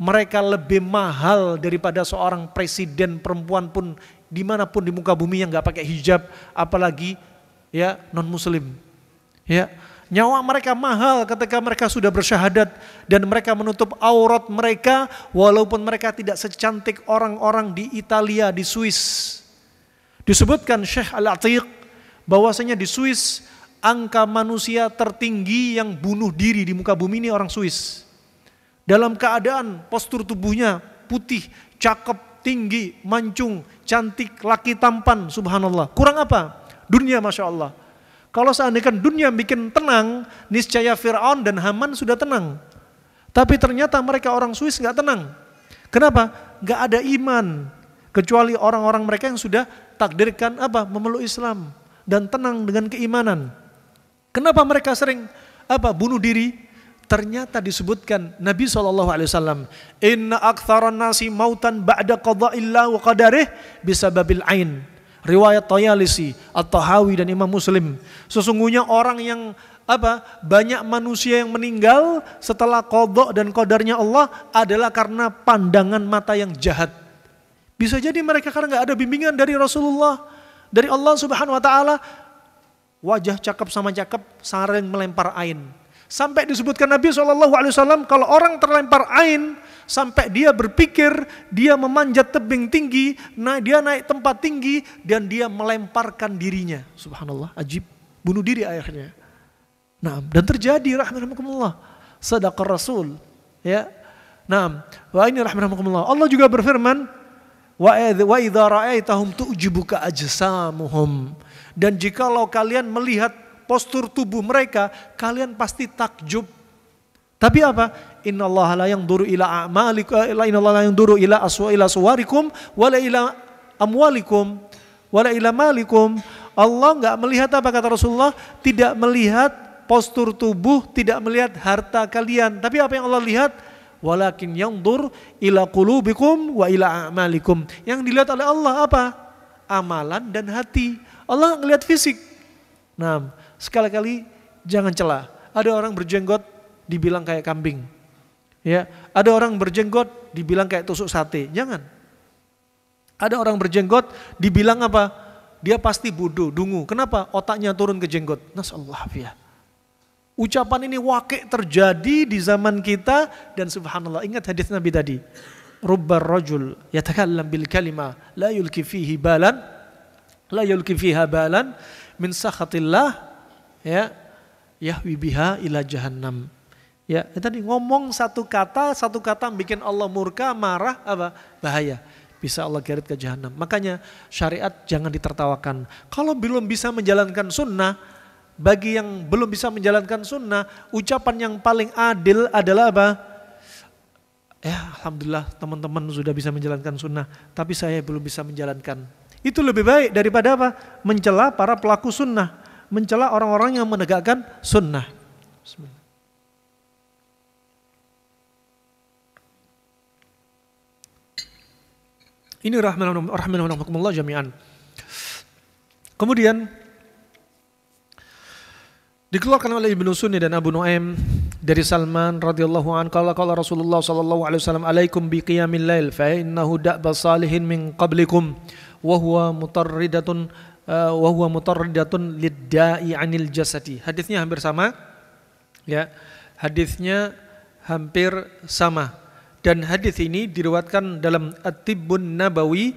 mereka lebih mahal daripada seorang presiden perempuan pun dimanapun di muka bumi yang nggak pakai hijab, apalagi ya non muslim. Ya, nyawa mereka mahal ketika mereka sudah bersyahadat dan mereka menutup aurat mereka walaupun mereka tidak secantik orang-orang di Italia, di Swiss. Disebutkan Syekh Al-Atiq bahwasanya di Swiss angka manusia tertinggi yang bunuh diri di muka bumi ini orang Swiss. Dalam keadaan postur tubuhnya putih, cakep, tinggi, mancung, cantik, laki tampan, subhanallah. Kurang apa? Dunia Masya Allah. Kalau seandainya dunia bikin tenang, niscaya Fir'aun dan Haman sudah tenang. Tapi ternyata mereka orang Swiss nggak tenang. Kenapa? Nggak ada iman. Kecuali orang-orang mereka yang sudah takdirkan apa? Memeluk Islam dan tenang dengan keimanan. Kenapa mereka sering apa? Bunuh diri, ternyata disebutkan Nabi saw. inna aktharan nasi mautan ba'da qada'illah wa qadarih bisababil ain riwayat Tayalisi At-Tahawi dan Imam Muslim sesungguhnya orang yang apa banyak manusia yang meninggal setelah kodok dan kodarnya Allah adalah karena pandangan mata yang jahat bisa jadi mereka karena nggak ada bimbingan dari Rasulullah dari Allah Subhanahu Wa Taala wajah cakep sama cakep saring melempar ain Sampai disebutkan Nabi SAW kalau orang terlempar ain sampai dia berpikir dia memanjat tebing tinggi, naik dia naik tempat tinggi dan dia melemparkan dirinya. Subhanallah, ajib. Bunuh diri akhirnya. Nah, dan terjadi rahmatullah. Sadaqah Rasul. Ya. Nah, wa ini rahmatullah. Allah juga berfirman, wa idha ra'aitahum tu'jibuka ajsamuhum. Dan jikalau kalian melihat postur tubuh mereka, kalian pasti takjub. Tapi apa? Inna Allah la yang duru ila a'malikum, inna Allah eh, la yang duru ila aswa ila suwarikum, wala ila amwalikum, wala ila malikum. Allah nggak melihat apa kata Rasulullah, tidak melihat postur tubuh, tidak melihat harta kalian. Tapi apa yang Allah lihat? Walakin yang dur ila qulubikum wa ila a'malikum. Yang dilihat oleh Allah apa? Amalan dan hati. Allah nggak lihat fisik. Nah, sekali-kali jangan celah. Ada orang berjenggot dibilang kayak kambing. Ya, ada orang berjenggot dibilang kayak tusuk sate. Jangan. Ada orang berjenggot dibilang apa? Dia pasti bodoh, dungu. Kenapa? Otaknya turun ke jenggot. Nasallahu ya. Ucapan ini wakil terjadi di zaman kita dan subhanallah ingat hadis Nabi tadi. Rubbar rajul yatakallam bil kalima la yulki fihi balan la yulki fiha balan min sakhatillah ya yahwi biha ila jahannam ya tadi ngomong satu kata satu kata bikin Allah murka marah apa bahaya bisa Allah geret ke jahanam makanya syariat jangan ditertawakan kalau belum bisa menjalankan sunnah bagi yang belum bisa menjalankan sunnah ucapan yang paling adil adalah apa ya alhamdulillah teman-teman sudah bisa menjalankan sunnah tapi saya belum bisa menjalankan itu lebih baik daripada apa mencela para pelaku sunnah mencela orang-orang yang menegakkan sunnah. Ini rahmanahumullah jami'an. Kemudian dikeluarkan oleh Ibnu Sunni dan Abu Nuaim dari Salman radhiyallahu anhu kala kala Rasulullah sallallahu alaihi wasallam alaikum qiyamil lail fa innahu da'ba salihin min qablikum wa huwa mutarridatun wahwa eh, motor mutarridatun lidda'i 'anil jasadi. Hadisnya hampir sama. Ya. Hadisnya hampir sama. Dan hadis ini diriwatkan dalam At-Tibbun Nabawi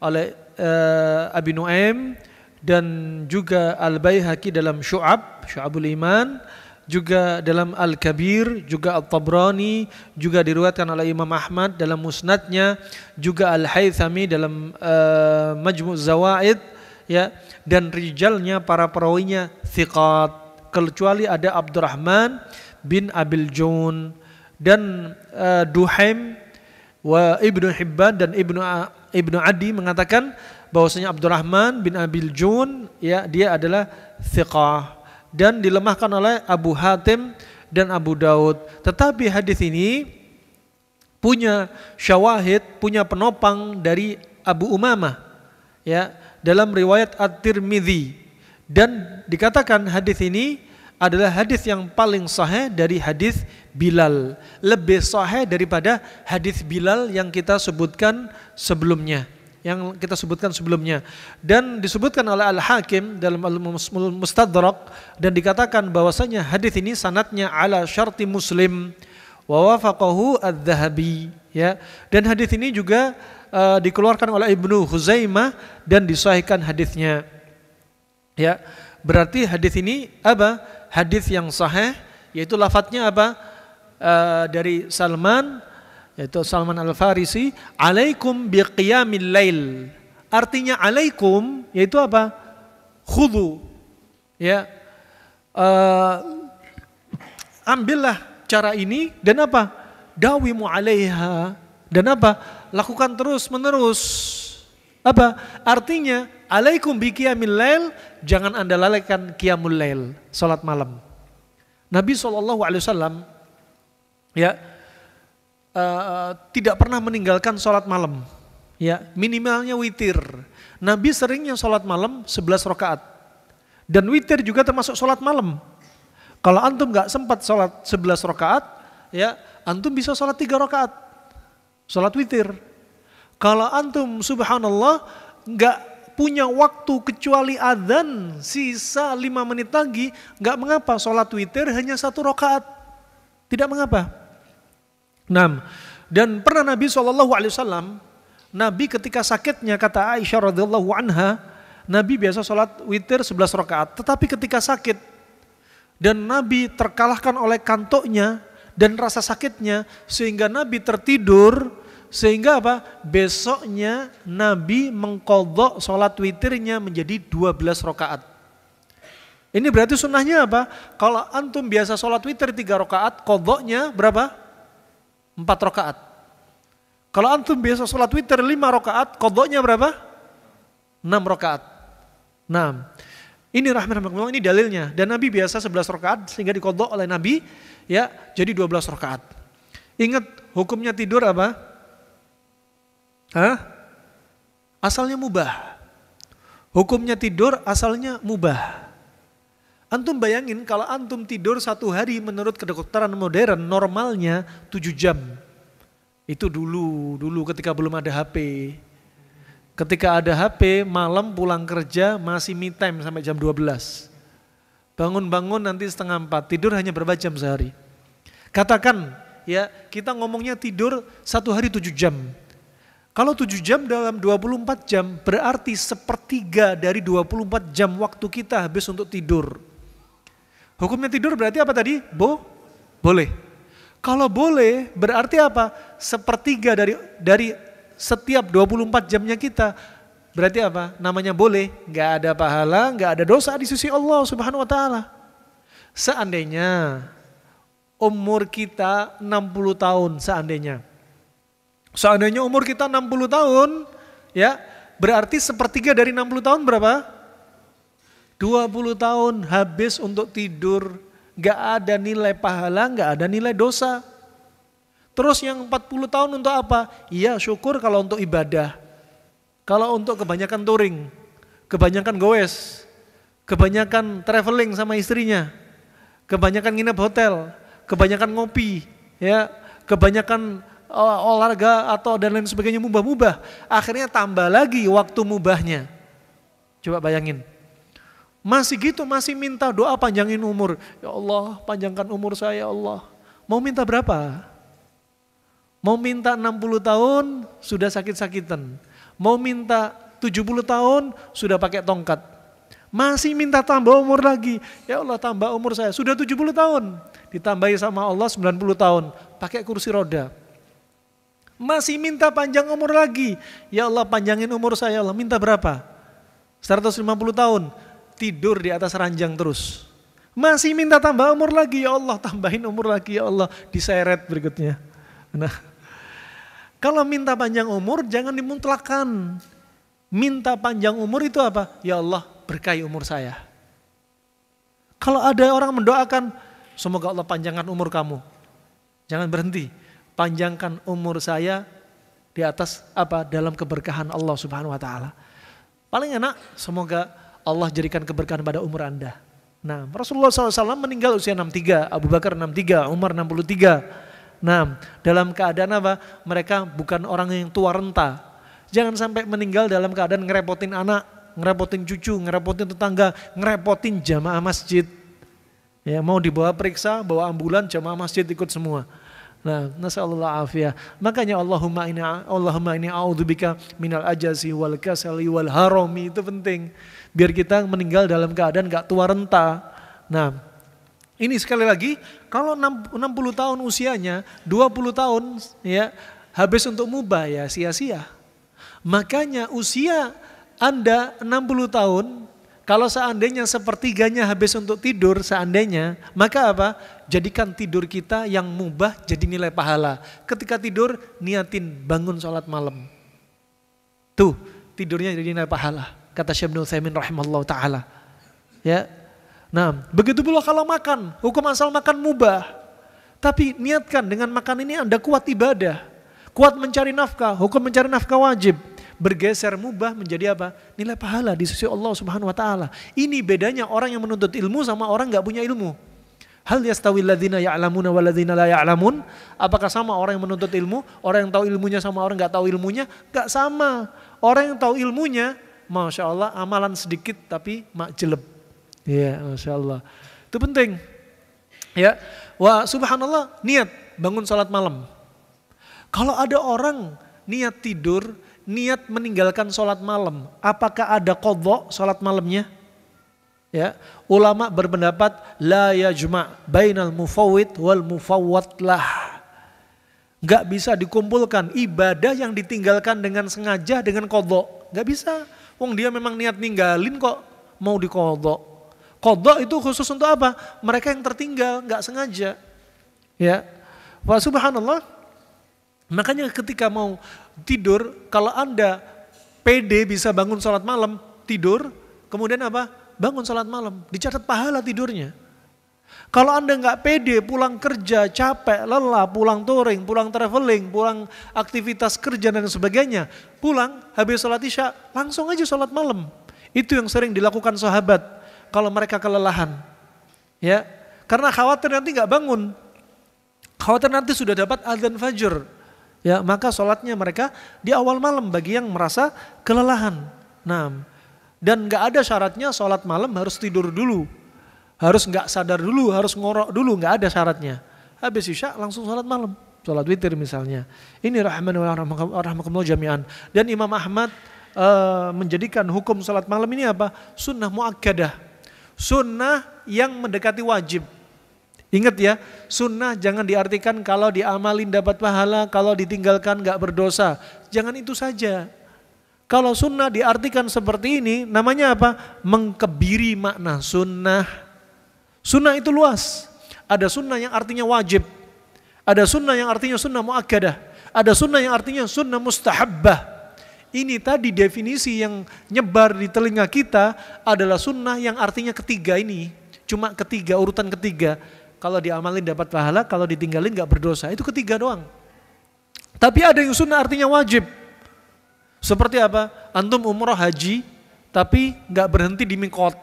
oleh uh, Abi Nuaim dan juga Al-Baihaqi dalam Syu'ab, Syu'abul Iman juga dalam Al-Kabir, juga Al-Tabrani, juga diruatkan oleh Imam Ahmad dalam Musnadnya, juga Al-Haythami dalam uh, Majmu' Zawaid, ya dan rijalnya para perawinya thiqat kecuali ada Abdurrahman bin Abil Jun dan uh, Duhaim wa Ibnu Hibban dan Ibnu Ibnu Adi mengatakan bahwasanya Abdurrahman bin Abil Jun ya dia adalah thiqah dan dilemahkan oleh Abu Hatim dan Abu Daud. Tetapi hadis ini punya syawahid, punya penopang dari Abu Umamah. Ya, dalam riwayat At-Tirmidzi dan dikatakan hadis ini adalah hadis yang paling sahih dari hadis Bilal, lebih sahih daripada hadis Bilal yang kita sebutkan sebelumnya yang kita sebutkan sebelumnya dan disebutkan oleh Al Hakim dalam Al Mustadrak dan dikatakan bahwasanya hadis ini sanatnya ala syarti Muslim wa wafaqahu adz ya dan hadis ini juga Eh, dikeluarkan oleh Ibnu Huzaimah dan disahihkan hadisnya. Ya, berarti hadis ini apa? Hadis yang sahih yaitu lafadznya apa? Uh, dari Salman yaitu Salman Al-Farisi, "Alaikum biqiyamil lail." Artinya alaikum yaitu apa? Khudu. Ya. Uh, ambillah cara ini dan apa? Dawimu alaiha. Dan apa? lakukan terus-menerus. Apa? Artinya, alaikum bi lail, jangan Anda lalaikan qiyamul lail, salat malam. Nabi SAW ya uh, tidak pernah meninggalkan salat malam. Ya, minimalnya witir. Nabi seringnya sholat malam 11 rakaat. Dan witir juga termasuk sholat malam. Kalau antum nggak sempat sholat 11 rakaat, ya antum bisa sholat 3 rakaat. Salat witir. Kalau antum subhanallah nggak punya waktu kecuali adzan sisa lima menit lagi, nggak mengapa sholat witir hanya satu rokaat. Tidak mengapa. Nam, Dan pernah Nabi SAW, Nabi ketika sakitnya kata Aisyah radhiyallahu anha, Nabi biasa sholat witir sebelas rakaat, tetapi ketika sakit dan Nabi terkalahkan oleh kantuknya dan rasa sakitnya sehingga Nabi tertidur sehingga apa? Besoknya Nabi mengkodok sholat witirnya menjadi 12 rakaat. Ini berarti sunnahnya apa? Kalau antum biasa sholat witir 3 rakaat, kodoknya berapa? Empat rakaat. Kalau antum biasa sholat witir 5 rakaat, kodoknya berapa? Enam rakaat. Enam. Ini rahmatullah ini dalilnya. Dan Nabi biasa sebelas rakaat sehingga dikodok oleh Nabi ya jadi dua belas rakaat. Ingat hukumnya tidur apa? Hah? Asalnya mubah. Hukumnya tidur asalnya mubah. Antum bayangin kalau antum tidur satu hari menurut kedokteran modern normalnya tujuh jam. Itu dulu, dulu ketika belum ada HP. Ketika ada HP, malam pulang kerja masih me time sampai jam 12. Bangun-bangun nanti setengah empat tidur hanya berapa jam sehari? Katakan ya kita ngomongnya tidur satu hari tujuh jam. Kalau 7 jam dalam 24 jam berarti sepertiga dari 24 jam waktu kita habis untuk tidur. Hukumnya tidur berarti apa tadi? Bo? Boleh. Kalau boleh berarti apa? Sepertiga dari dari setiap 24 jamnya kita. Berarti apa? Namanya boleh. Nggak ada pahala, nggak ada dosa di sisi Allah subhanahu wa ta'ala. Seandainya umur kita 60 tahun seandainya Seandainya umur kita 60 tahun, ya, berarti sepertiga dari 60 tahun berapa? 20 tahun habis untuk tidur, gak ada nilai pahala, gak ada nilai dosa. Terus yang 40 tahun untuk apa? Iya syukur kalau untuk ibadah. Kalau untuk kebanyakan touring, kebanyakan goes, kebanyakan traveling sama istrinya, kebanyakan nginep hotel, kebanyakan ngopi, ya, kebanyakan Eh, olahraga atau dan lain sebagainya mubah-mubah, akhirnya tambah lagi waktu mubahnya. Coba bayangin. Masih gitu, masih minta doa panjangin umur. Ya Allah, panjangkan umur saya ya Allah. Mau minta berapa? Mau minta 60 tahun, sudah sakit-sakitan. Mau minta 70 tahun, sudah pakai tongkat. Masih minta tambah umur lagi. Ya Allah, tambah umur saya. Sudah 70 tahun. Ditambahi sama Allah 90 tahun. Pakai kursi roda masih minta panjang umur lagi. Ya Allah panjangin umur saya Allah. Minta berapa? 150 tahun. Tidur di atas ranjang terus. Masih minta tambah umur lagi ya Allah. Tambahin umur lagi ya Allah. Diseret berikutnya. Nah, kalau minta panjang umur jangan dimutlakan. Minta panjang umur itu apa? Ya Allah berkahi umur saya. Kalau ada orang mendoakan, semoga Allah panjangkan umur kamu. Jangan berhenti panjangkan umur saya di atas apa dalam keberkahan Allah Subhanahu wa taala. Paling enak semoga Allah jadikan keberkahan pada umur Anda. Nah, Rasulullah SAW meninggal usia 63, Abu Bakar 63, Umar 63. Nah, dalam keadaan apa? Mereka bukan orang yang tua renta. Jangan sampai meninggal dalam keadaan ngerepotin anak, ngerepotin cucu, ngerepotin tetangga, ngerepotin jamaah masjid. Ya, mau dibawa periksa, bawa ambulan, jamaah masjid ikut semua. Nah, nasallallahu afiyah. Makanya Allahumma ini Allahumma ini a'udzubika minal ajazi wal kasali wal harami itu penting. Biar kita meninggal dalam keadaan gak tua renta. Nah, ini sekali lagi kalau 60 tahun usianya, 20 tahun ya habis untuk mubah ya sia-sia. Makanya usia Anda 60 tahun kalau seandainya sepertiganya habis untuk tidur, seandainya, maka apa? Jadikan tidur kita yang mubah jadi nilai pahala. Ketika tidur, niatin bangun sholat malam. Tuh, tidurnya jadi nilai pahala. Kata Syabnul Thaymin rahimahullah ta'ala. Ya. Nah, begitu pula kalau makan. Hukum asal makan mubah. Tapi niatkan dengan makan ini Anda kuat ibadah. Kuat mencari nafkah, hukum mencari nafkah wajib bergeser mubah menjadi apa? Nilai pahala di sisi Allah Subhanahu wa taala. Ini bedanya orang yang menuntut ilmu sama orang nggak punya ilmu. Hal yastawi alladzina ya'lamuna ladzina la ya'lamun? Apakah sama orang yang menuntut ilmu, orang yang tahu ilmunya sama orang nggak tahu ilmunya? Nggak sama. Orang yang tahu ilmunya, Masya Allah amalan sedikit tapi mak jeleb. Ya, Masya Allah. Itu penting. Ya, wah subhanallah niat bangun sholat malam. Kalau ada orang niat tidur niat meninggalkan sholat malam, apakah ada kodok sholat malamnya? Ya, ulama berpendapat la yajma bainal mufawwid wal mufawwat lah. Gak bisa dikumpulkan ibadah yang ditinggalkan dengan sengaja dengan kodok. Gak bisa. Wong dia memang niat ninggalin kok mau dikodok. Kodok itu khusus untuk apa? Mereka yang tertinggal, gak sengaja. Ya, Wah subhanallah, makanya ketika mau tidur, kalau Anda pede bisa bangun sholat malam, tidur, kemudian apa? Bangun sholat malam, dicatat pahala tidurnya. Kalau Anda nggak pede pulang kerja, capek, lelah, pulang touring, pulang traveling, pulang aktivitas kerja dan sebagainya, pulang habis sholat isya, langsung aja sholat malam. Itu yang sering dilakukan sahabat kalau mereka kelelahan. Ya, karena khawatir nanti nggak bangun. Khawatir nanti sudah dapat azan fajr. Ya, maka sholatnya mereka di awal malam bagi yang merasa kelelahan. Nah, dan nggak ada syaratnya sholat malam harus tidur dulu. Harus nggak sadar dulu, harus ngorok dulu, nggak ada syaratnya. Habis isya langsung sholat malam, sholat witir misalnya. Ini rahman wa rahmatullah jami'an. Dan Imam Ahmad e, menjadikan hukum sholat malam ini apa? Sunnah muakkadah. Sunnah yang mendekati wajib. Ingat ya, sunnah jangan diartikan kalau diamalin dapat pahala, kalau ditinggalkan gak berdosa. Jangan itu saja. Kalau sunnah diartikan seperti ini, namanya apa? Mengkebiri makna sunnah. Sunnah itu luas. Ada sunnah yang artinya wajib. Ada sunnah yang artinya sunnah mu'akadah. Ada sunnah yang artinya sunnah mustahabbah. Ini tadi definisi yang nyebar di telinga kita adalah sunnah yang artinya ketiga ini. Cuma ketiga, urutan ketiga kalau diamalin dapat pahala, kalau ditinggalin nggak berdosa. Itu ketiga doang. Tapi ada yang sunnah artinya wajib. Seperti apa? Antum umroh haji, tapi nggak berhenti di mikot.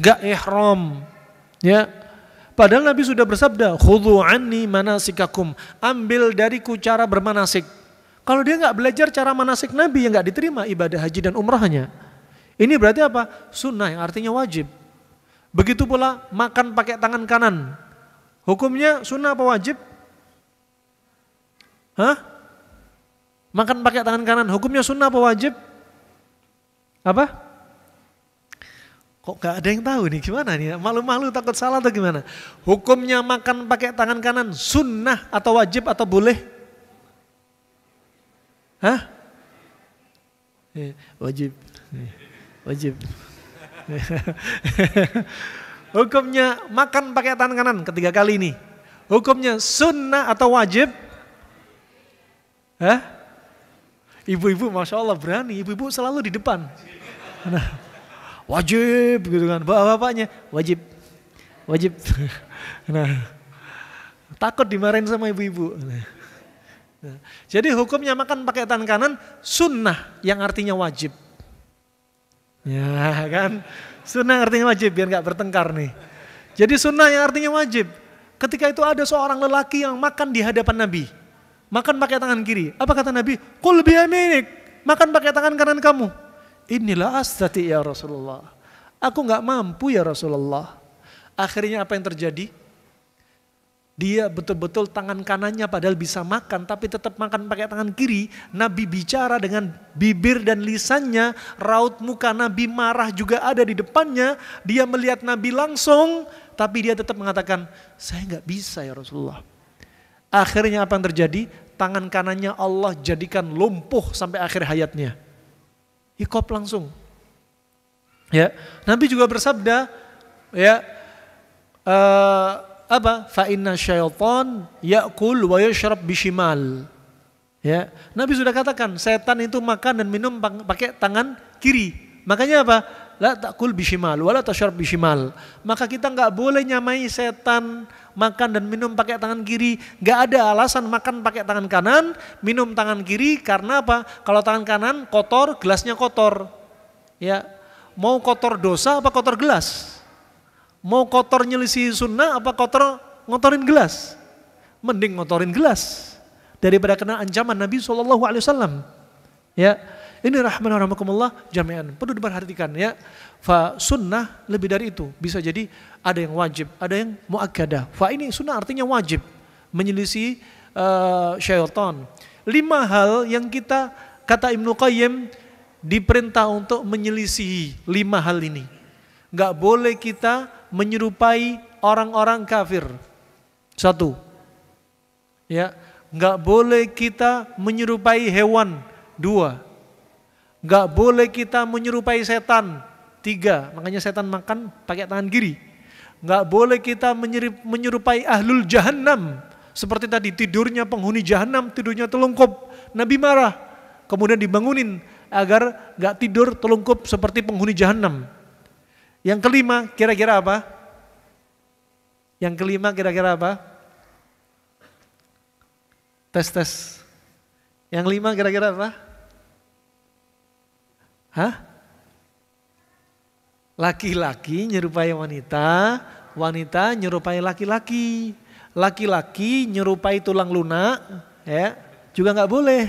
Nggak ihram. Ya, Padahal Nabi sudah bersabda, ani mana sikakum. ambil dariku cara bermanasik. Kalau dia nggak belajar cara manasik Nabi, yang nggak diterima ibadah haji dan umrahnya. Ini berarti apa? Sunnah yang artinya wajib. Begitu pula makan pakai tangan kanan. Hukumnya sunnah apa wajib? Hah? Makan pakai tangan kanan, hukumnya sunnah apa wajib? Apa? Kok gak ada yang tahu nih gimana nih? Malu-malu takut salah atau gimana? Hukumnya makan pakai tangan kanan sunnah atau wajib atau boleh? Hah? Eh, wajib. Eh, wajib. *laughs* Hukumnya makan pakai tangan kanan ketiga kali ini. Hukumnya sunnah atau wajib? Hah? Ibu-ibu Masya Allah berani, ibu-ibu selalu di depan. Nah, wajib gitu kan, bapak-bapaknya wajib, wajib. *laughs* Nah, takut dimarahin sama ibu-ibu. Nah, jadi hukumnya makan pakai tangan kanan sunnah yang artinya wajib. Ya kan? Sunnah yang artinya wajib biar nggak bertengkar nih. Jadi sunnah yang artinya wajib. Ketika itu ada seorang lelaki yang makan di hadapan Nabi. Makan pakai tangan kiri. Apa kata Nabi? Kul biyaminik. Makan pakai tangan kanan kamu. Inilah astati ya Rasulullah. Aku nggak mampu ya Rasulullah. Akhirnya apa yang terjadi? Dia betul-betul tangan kanannya padahal bisa makan tapi tetap makan pakai tangan kiri. Nabi bicara dengan bibir dan lisannya, raut muka Nabi marah juga ada di depannya. Dia melihat Nabi langsung tapi dia tetap mengatakan, saya nggak bisa ya Rasulullah. Akhirnya apa yang terjadi? Tangan kanannya Allah jadikan lumpuh sampai akhir hayatnya. Hikop langsung. Ya, Nabi juga bersabda, ya, uh, apa? Fa inna syaitan ya'kul wa yashrab bishimal. Ya, Nabi sudah katakan setan itu makan dan minum pakai tangan kiri. Makanya apa? La takul bishimal wala tashrab bishimal. Maka kita nggak boleh nyamai setan makan dan minum pakai tangan kiri. Nggak ada alasan makan pakai tangan kanan, minum tangan kiri karena apa? Kalau tangan kanan kotor, gelasnya kotor. Ya, mau kotor dosa apa kotor gelas? Mau kotor nyelisi sunnah apa kotor ngotorin gelas? Mending ngotorin gelas daripada kena ancaman Nabi Shallallahu Alaihi Wasallam. Ya, ini rahman rahmakumullah jami'an. Perlu diperhatikan ya. Fa sunnah lebih dari itu. Bisa jadi ada yang wajib, ada yang muakada. Fa ini sunnah artinya wajib. Menyelisi uh, syaitan. Lima hal yang kita kata Ibnu Qayyim diperintah untuk menyelisihi lima hal ini. Gak boleh kita menyerupai orang-orang kafir. Satu. Ya, nggak boleh kita menyerupai hewan. Dua. Nggak boleh kita menyerupai setan. Tiga. Makanya setan makan pakai tangan kiri. Nggak boleh kita menyerupai ahlul jahannam. Seperti tadi tidurnya penghuni jahanam, tidurnya telungkup. Nabi marah. Kemudian dibangunin agar nggak tidur telungkup seperti penghuni jahanam. Yang kelima kira-kira apa? Yang kelima kira-kira apa? Tes tes. Yang lima kira-kira apa? Hah? Laki-laki nyerupai wanita, wanita nyerupai laki-laki. Laki-laki nyerupai tulang lunak, ya, juga nggak boleh.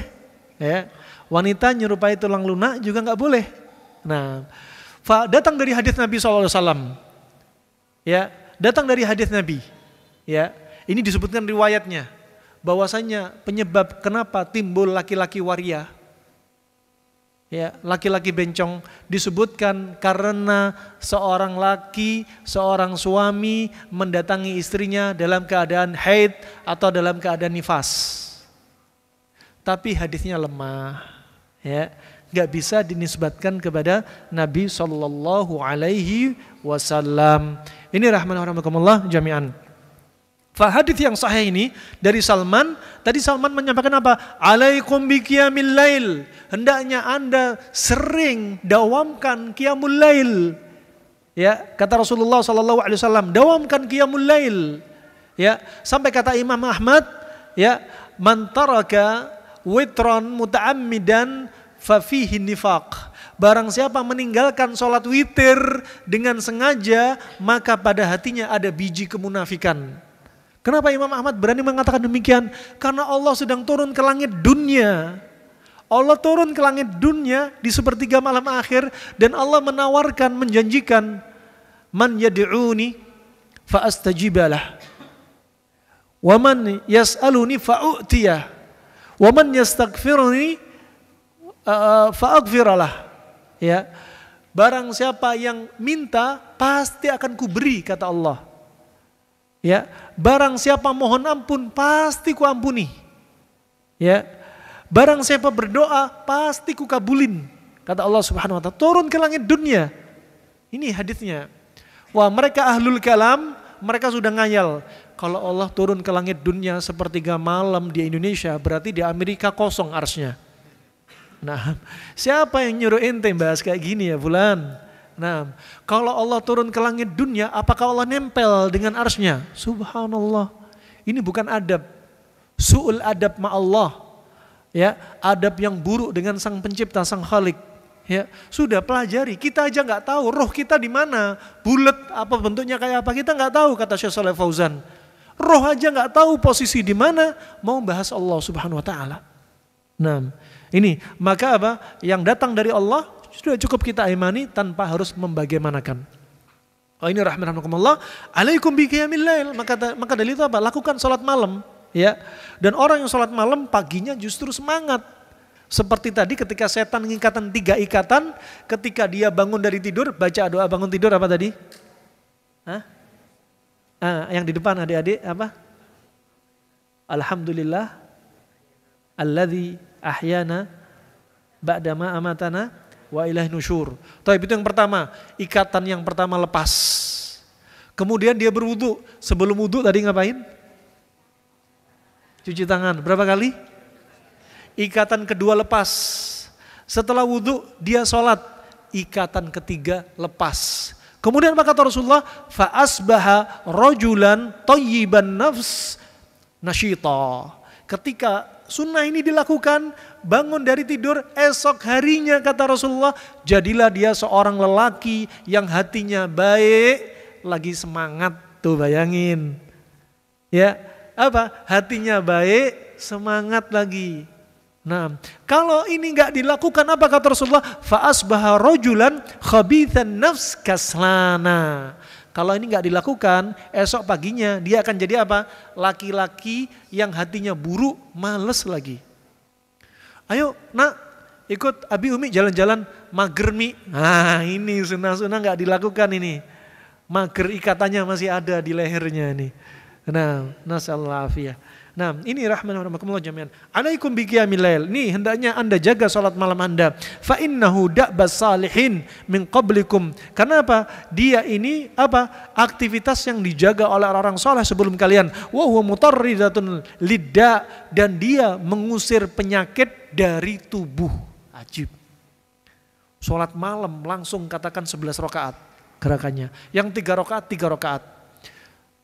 Ya. Wanita nyerupai tulang lunak juga nggak boleh. Nah, datang dari hadis Nabi SAW. Ya, datang dari hadis Nabi. Ya, ini disebutkan riwayatnya bahwasanya penyebab kenapa timbul laki-laki waria ya laki-laki bencong disebutkan karena seorang laki, seorang suami mendatangi istrinya dalam keadaan haid atau dalam keadaan nifas. Tapi hadisnya lemah, ya nggak bisa dinisbatkan kepada Nabi Shallallahu Alaihi Wasallam. Ini rahman rahimakumullah jami'an. Fahadith yang sahih ini dari Salman, tadi Salman menyampaikan apa? Alaikum biqiyamil lail. Hendaknya Anda sering dawamkan qiyamul lail. Ya, kata Rasulullah saw. dawamkan qiyamul lail. Ya, sampai kata Imam Ahmad, ya, man taraka witron muta'ammidan fafihi nifaq. Barang siapa meninggalkan sholat witir dengan sengaja, maka pada hatinya ada biji kemunafikan. Kenapa Imam Ahmad berani mengatakan demikian? Karena Allah sedang turun ke langit dunia. Allah turun ke langit dunia di sepertiga malam akhir dan Allah menawarkan, menjanjikan man yad'uni fa'astajibalah wa man yas'aluni fa'u'tiyah wa man yastaghfiruni Eh, eh, ya. Barang siapa yang minta pasti akan kuberi kata Allah. Ya, barang siapa mohon ampun pasti kuampuni. Ya. Barang siapa berdoa pasti kukabulin kata Allah Subhanahu wa taala. Turun ke langit dunia. Ini hadisnya. Wah, mereka ahlul kalam, mereka sudah ngayal. Kalau Allah turun ke langit dunia sepertiga malam di Indonesia, berarti di Amerika kosong arsnya. Nah, siapa yang nyuruh ente bahas kayak gini ya bulan? Nah, kalau Allah turun ke langit dunia, apakah Allah nempel dengan arsnya? Subhanallah. Ini bukan adab. Su'ul adab ma Allah. Ya, adab yang buruk dengan sang pencipta, sang khalik. Ya, sudah pelajari. Kita aja nggak tahu roh kita di mana, bulat apa bentuknya kayak apa kita nggak tahu kata Syekh Saleh Fauzan. Roh aja nggak tahu posisi di mana mau bahas Allah Subhanahu wa taala. Nah, ini, maka apa? Yang datang dari Allah sudah cukup kita imani tanpa harus membagaimanakan. Oh ini Allah. Alaikum biqiyamil Maka maka dari itu apa? Lakukan sholat malam, ya. Dan orang yang sholat malam paginya justru semangat. Seperti tadi ketika setan mengikatan tiga ikatan, ketika dia bangun dari tidur, baca doa bangun tidur apa tadi? Hah? Ah, yang di depan adik-adik apa? Alhamdulillah Alladhi ahyana ba'dama amatana wa ilah nusyur. Taib itu yang pertama, ikatan yang pertama lepas. Kemudian dia berwudu. Sebelum wudu tadi ngapain? Cuci tangan. Berapa kali? Ikatan kedua lepas. Setelah wudu dia sholat. Ikatan ketiga lepas. Kemudian maka Rasulullah fa'asbaha rojulan toyiban nafs nasyita. Ketika sunnah ini dilakukan, bangun dari tidur esok harinya kata Rasulullah, jadilah dia seorang lelaki yang hatinya baik, lagi semangat tuh bayangin. Ya, apa? Hatinya baik, semangat lagi. Nah, kalau ini nggak dilakukan apa kata Rasulullah? Faasbah khabithan nafs kaslana. Kalau ini nggak dilakukan, esok paginya dia akan jadi apa? Laki-laki yang hatinya buruk, males lagi. Ayo nak, ikut Abi Umi jalan-jalan mager mi. Nah ini sunnah-sunnah nggak dilakukan ini. Mager ikatannya masih ada di lehernya ini. Nah, nasallahu Nah, ini rahman rahmakumullah jami'an. Alaikum biqiyamil lail. Nih, hendaknya Anda jaga salat malam Anda. Fa innahu da'bas salihin min qablikum. Karena apa? Dia ini apa? Aktivitas yang dijaga oleh orang-orang saleh sebelum kalian. Wa huwa mutarridatun lidda dan dia mengusir penyakit dari tubuh. Ajib. Salat malam langsung katakan 11 rakaat gerakannya. Yang tiga rakaat, tiga rakaat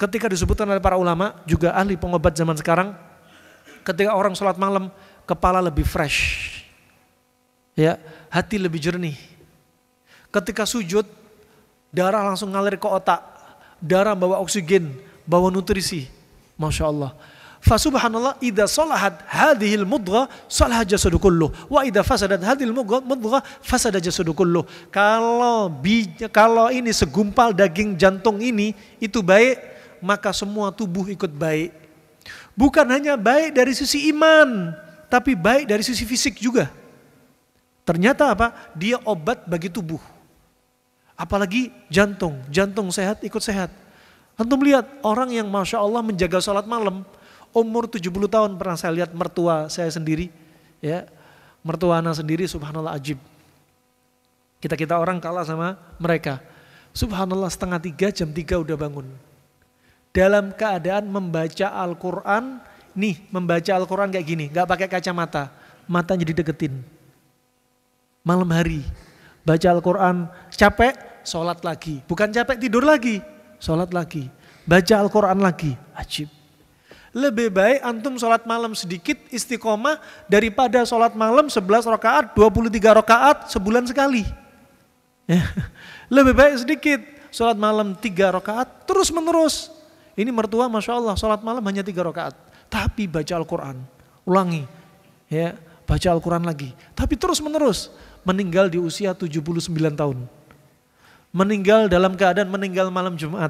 Ketika disebutkan oleh para ulama, juga ahli pengobat zaman sekarang, ketika orang sholat malam, kepala lebih fresh. ya Hati lebih jernih. Ketika sujud, darah langsung ngalir ke otak. Darah bawa oksigen, bawa nutrisi. Masya Allah. Fasubhanallah idza salahat hadhil mudra salah jasadu kullu wa ida fasadat hadhil mudra fasada jasadu kullu. Kalau kalau ini segumpal daging jantung ini itu baik, maka semua tubuh ikut baik. Bukan hanya baik dari sisi iman, tapi baik dari sisi fisik juga. Ternyata apa? Dia obat bagi tubuh. Apalagi jantung, jantung sehat ikut sehat. tentu melihat orang yang Masya Allah menjaga sholat malam, umur 70 tahun pernah saya lihat mertua saya sendiri, ya mertua anak sendiri subhanallah ajib. Kita-kita orang kalah sama mereka. Subhanallah setengah tiga, jam tiga udah bangun dalam keadaan membaca Al-Quran, nih membaca Al-Quran kayak gini, gak pakai kacamata, mata jadi deketin Malam hari, baca Al-Quran, capek, sholat lagi. Bukan capek, tidur lagi, sholat lagi. Baca Al-Quran lagi, ajib. Lebih baik antum sholat malam sedikit istiqomah daripada sholat malam 11 rakaat, 23 rakaat sebulan sekali. *laughs* Lebih baik sedikit sholat malam 3 rakaat terus menerus ini mertua Masya Allah sholat malam hanya tiga rakaat. Tapi baca Al-Quran. Ulangi. ya Baca Al-Quran lagi. Tapi terus menerus. Meninggal di usia 79 tahun. Meninggal dalam keadaan meninggal malam Jumat.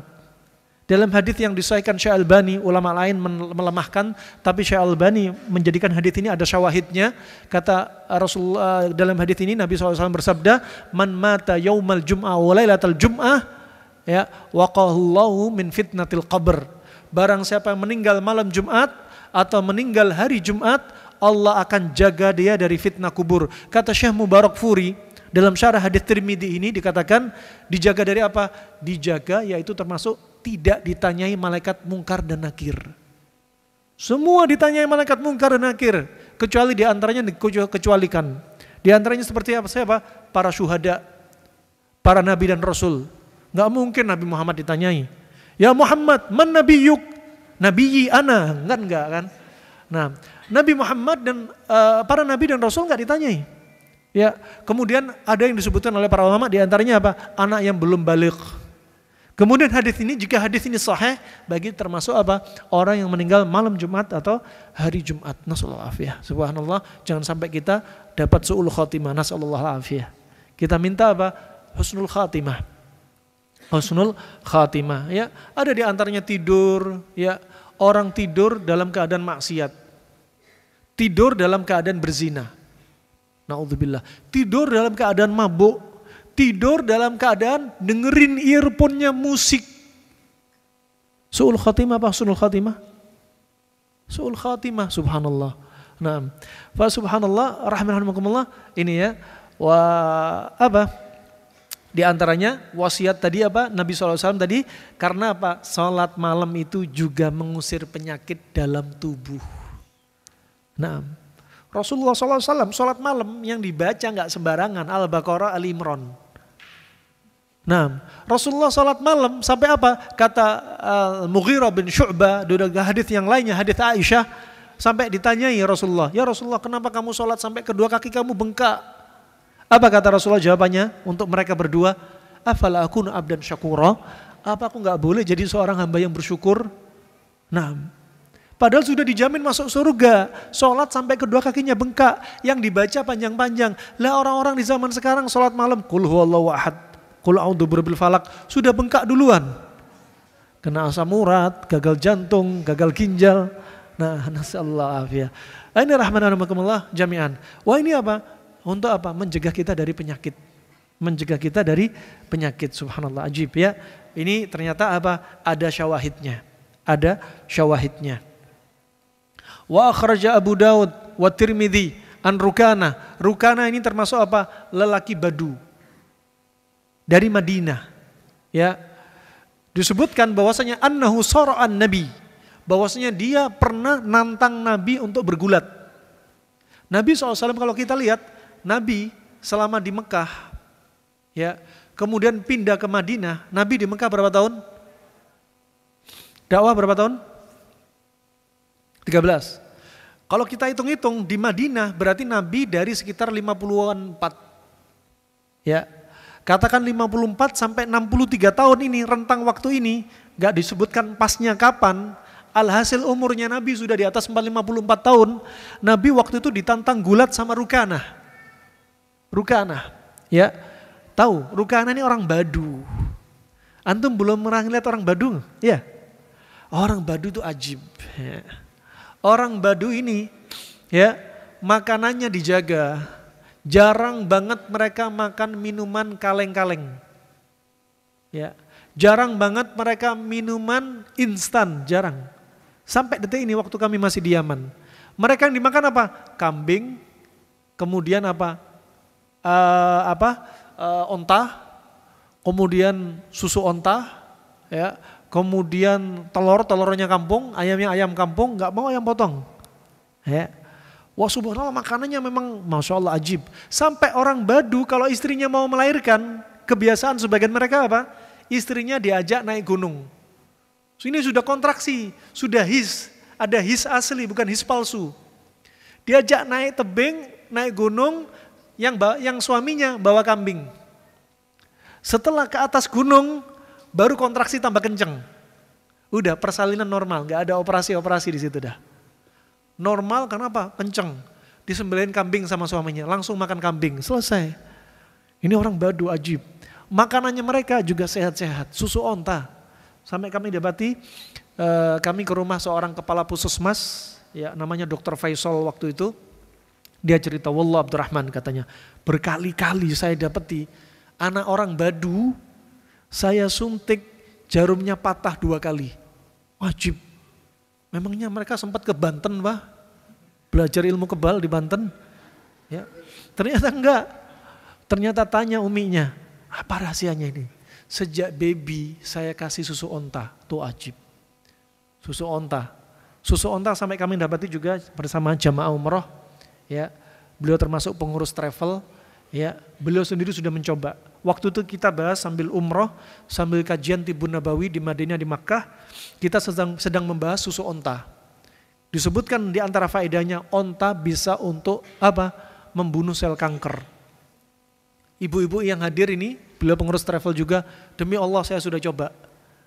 Dalam hadis yang disahkan Syekh Albani, ulama lain melemahkan, tapi Syekh Albani menjadikan hadis ini ada syawahidnya. Kata Rasulullah eh, dalam hadis ini Nabi SAW bersabda, "Man mata yaumal jum'ah wa lailatal jum'ah ya waqahallahu min fitnatil qabr barang siapa yang meninggal malam Jumat atau meninggal hari Jumat Allah akan jaga dia dari fitnah kubur kata Syekh Mubarak Furi dalam syarah hadis Tirmidzi ini dikatakan dijaga dari apa dijaga yaitu termasuk tidak ditanyai malaikat mungkar dan nakir semua ditanyai malaikat mungkar dan nakir kecuali di antaranya dikecualikan di antaranya seperti apa siapa para syuhada para nabi dan rasul Nggak mungkin Nabi Muhammad ditanyai. Ya Muhammad, man Nabi yuk, Yi ana. Enggak, enggak kan? Nah, Nabi Muhammad dan uh, para nabi dan rasul enggak ditanyai. Ya, kemudian ada yang disebutkan oleh para ulama diantaranya apa? Anak yang belum balik. Kemudian hadis ini jika hadis ini sahih bagi termasuk apa? Orang yang meninggal malam Jumat atau hari Jumat. Nasallahu afiyah. Subhanallah, jangan sampai kita dapat suul khatimah, Nasallahu afiyah. Kita minta apa? Husnul khatimah husnul khatimah ya ada di antaranya tidur ya orang tidur dalam keadaan maksiat tidur dalam keadaan berzina naudzubillah tidur dalam keadaan mabuk tidur dalam keadaan dengerin earphone-nya musik suul khatimah apa husnul khatimah suul khatimah subhanallah nah fa subhanallah rahimahumullah ini ya wa apa di antaranya wasiat tadi apa? Nabi SAW tadi karena apa? Salat malam itu juga mengusir penyakit dalam tubuh. Nah, Rasulullah SAW salat malam yang dibaca nggak sembarangan Al-Baqarah Al Imran. Nah, Rasulullah salat malam sampai apa? Kata uh, Mughirah bin Syu'bah, duduk hadis yang lainnya, hadis Aisyah, sampai ditanyai Rasulullah, "Ya Rasulullah, kenapa kamu sholat sampai kedua kaki kamu bengkak?" Apa kata Rasulullah jawabannya untuk mereka berdua? Afala aku abdan syakura? Apa aku nggak boleh jadi seorang hamba yang bersyukur? Nah, Padahal sudah dijamin masuk surga. Sholat sampai kedua kakinya bengkak. Yang dibaca panjang-panjang. Lah orang-orang di zaman sekarang sholat malam. Kul huwallahu ahad. Kul a'udhu falak. Sudah bengkak duluan. Kena asam urat, gagal jantung, gagal ginjal. Nah, nasallahu *laughs* afiyah. Ini rahmanakumullah jami'an. Wah ini apa? Untuk apa? Mencegah kita dari penyakit. Mencegah kita dari penyakit. Subhanallah ajib ya. Ini ternyata apa? Ada syawahidnya. Ada syawahidnya. Wa akhraja Abu Daud wa Tirmidzi an Rukana. Rukana ini termasuk apa? Lelaki Badu. Dari Madinah. Ya. Disebutkan bahwasanya annahu sara'an nabi. Bahwasanya dia pernah nantang nabi untuk bergulat. Nabi SAW kalau kita lihat Nabi selama di Mekah ya, kemudian pindah ke Madinah, Nabi di Mekah berapa tahun? Dakwah berapa tahun? 13. Kalau kita hitung-hitung di Madinah berarti Nabi dari sekitar 54. Ya. Katakan 54 sampai 63 tahun ini rentang waktu ini nggak disebutkan pasnya kapan. Alhasil umurnya Nabi sudah di atas 54 tahun. Nabi waktu itu ditantang gulat sama Rukanah. Rukana, ya. Tahu, Rukana ini orang Badu. Antum belum pernah lihat orang Badu? Ya. Orang Badu itu ajib. Ya. Orang Badu ini ya, makanannya dijaga. Jarang banget mereka makan minuman kaleng-kaleng. Ya. Jarang banget mereka minuman instan, jarang. Sampai detik ini waktu kami masih di Mereka yang dimakan apa? Kambing, kemudian apa? uh, apa uh, onta, kemudian susu onta, ya, kemudian telur telurnya kampung, ayamnya ayam kampung, nggak mau ayam potong, ya. Wah subhanallah makanannya memang masya Allah ajib. Sampai orang badu kalau istrinya mau melahirkan, kebiasaan sebagian mereka apa? Istrinya diajak naik gunung. Ini sudah kontraksi, sudah his, ada his asli bukan his palsu. Diajak naik tebing, naik gunung, yang yang suaminya bawa kambing. Setelah ke atas gunung baru kontraksi tambah kenceng. Udah persalinan normal, nggak ada operasi-operasi di situ dah. Normal karena apa? Kenceng. Disembelihin kambing sama suaminya, langsung makan kambing, selesai. Ini orang badu ajib. Makanannya mereka juga sehat-sehat, susu onta. Sampai kami dapati, eh, kami ke rumah seorang kepala puskesmas, ya namanya Dokter Faisal waktu itu, dia cerita, Wallah Abdurrahman katanya, berkali-kali saya dapati anak orang badu, saya suntik jarumnya patah dua kali. Wajib. Memangnya mereka sempat ke Banten, Pak? Belajar ilmu kebal di Banten? Ya. Ternyata enggak. Ternyata tanya uminya, apa rahasianya ini? Sejak baby saya kasih susu onta, tuh ajib. Susu onta. Susu onta sampai kami dapati juga bersama jamaah umroh ya beliau termasuk pengurus travel ya beliau sendiri sudah mencoba waktu itu kita bahas sambil umroh sambil kajian Tibun Nabawi di Madinah di Makkah kita sedang sedang membahas susu onta disebutkan di antara faedahnya onta bisa untuk apa membunuh sel kanker ibu-ibu yang hadir ini beliau pengurus travel juga demi Allah saya sudah coba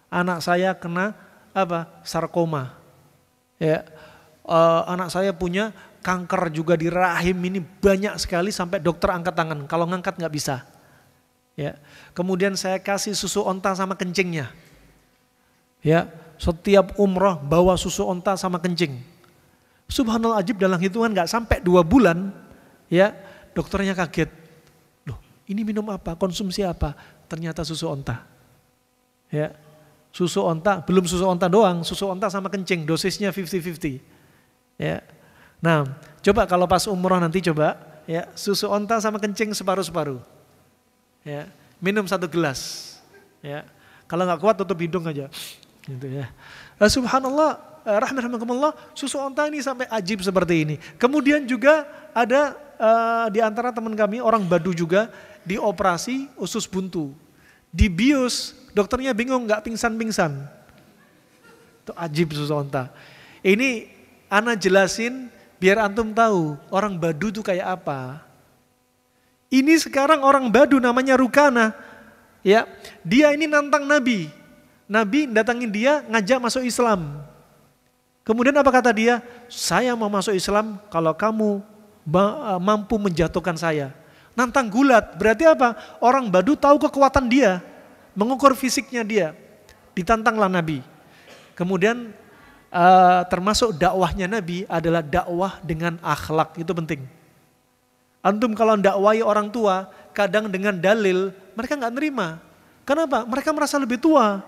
anak saya kena apa sarkoma ya uh, anak saya punya kanker juga di rahim ini banyak sekali sampai dokter angkat tangan. Kalau ngangkat nggak bisa. Ya. Kemudian saya kasih susu onta sama kencingnya. Ya, setiap umroh bawa susu onta sama kencing. Subhanallah ajib dalam hitungan nggak sampai dua bulan, ya dokternya kaget. Loh, ini minum apa? Konsumsi apa? Ternyata susu onta. Ya, susu onta, belum susu onta doang, susu onta sama kencing, dosisnya 50-50. Ya. Nah, coba kalau pas umroh nanti coba ya susu onta sama kencing separuh-separuh. Ya, minum satu gelas. Ya. Kalau nggak kuat tutup hidung aja. Gitu ya. Nah, subhanallah, eh, rahmatullah, susu onta ini sampai ajib seperti ini. Kemudian juga ada uh, di antara teman kami orang Badu juga dioperasi usus buntu. Dibius, dokternya bingung nggak pingsan-pingsan. Itu ajib susu onta. Ini Ana jelasin biar antum tahu orang badu itu kayak apa. Ini sekarang orang badu namanya Rukana. Ya, dia ini nantang Nabi. Nabi datangin dia ngajak masuk Islam. Kemudian apa kata dia? Saya mau masuk Islam kalau kamu e, mampu menjatuhkan saya. Nantang gulat, berarti apa? Orang badu tahu kekuatan dia, mengukur fisiknya dia. Ditantanglah Nabi. Kemudian Eh, termasuk dakwahnya Nabi adalah dakwah dengan akhlak itu penting. Antum kalau dakwai orang tua kadang dengan dalil mereka nggak nerima. Kenapa? Mereka merasa lebih tua.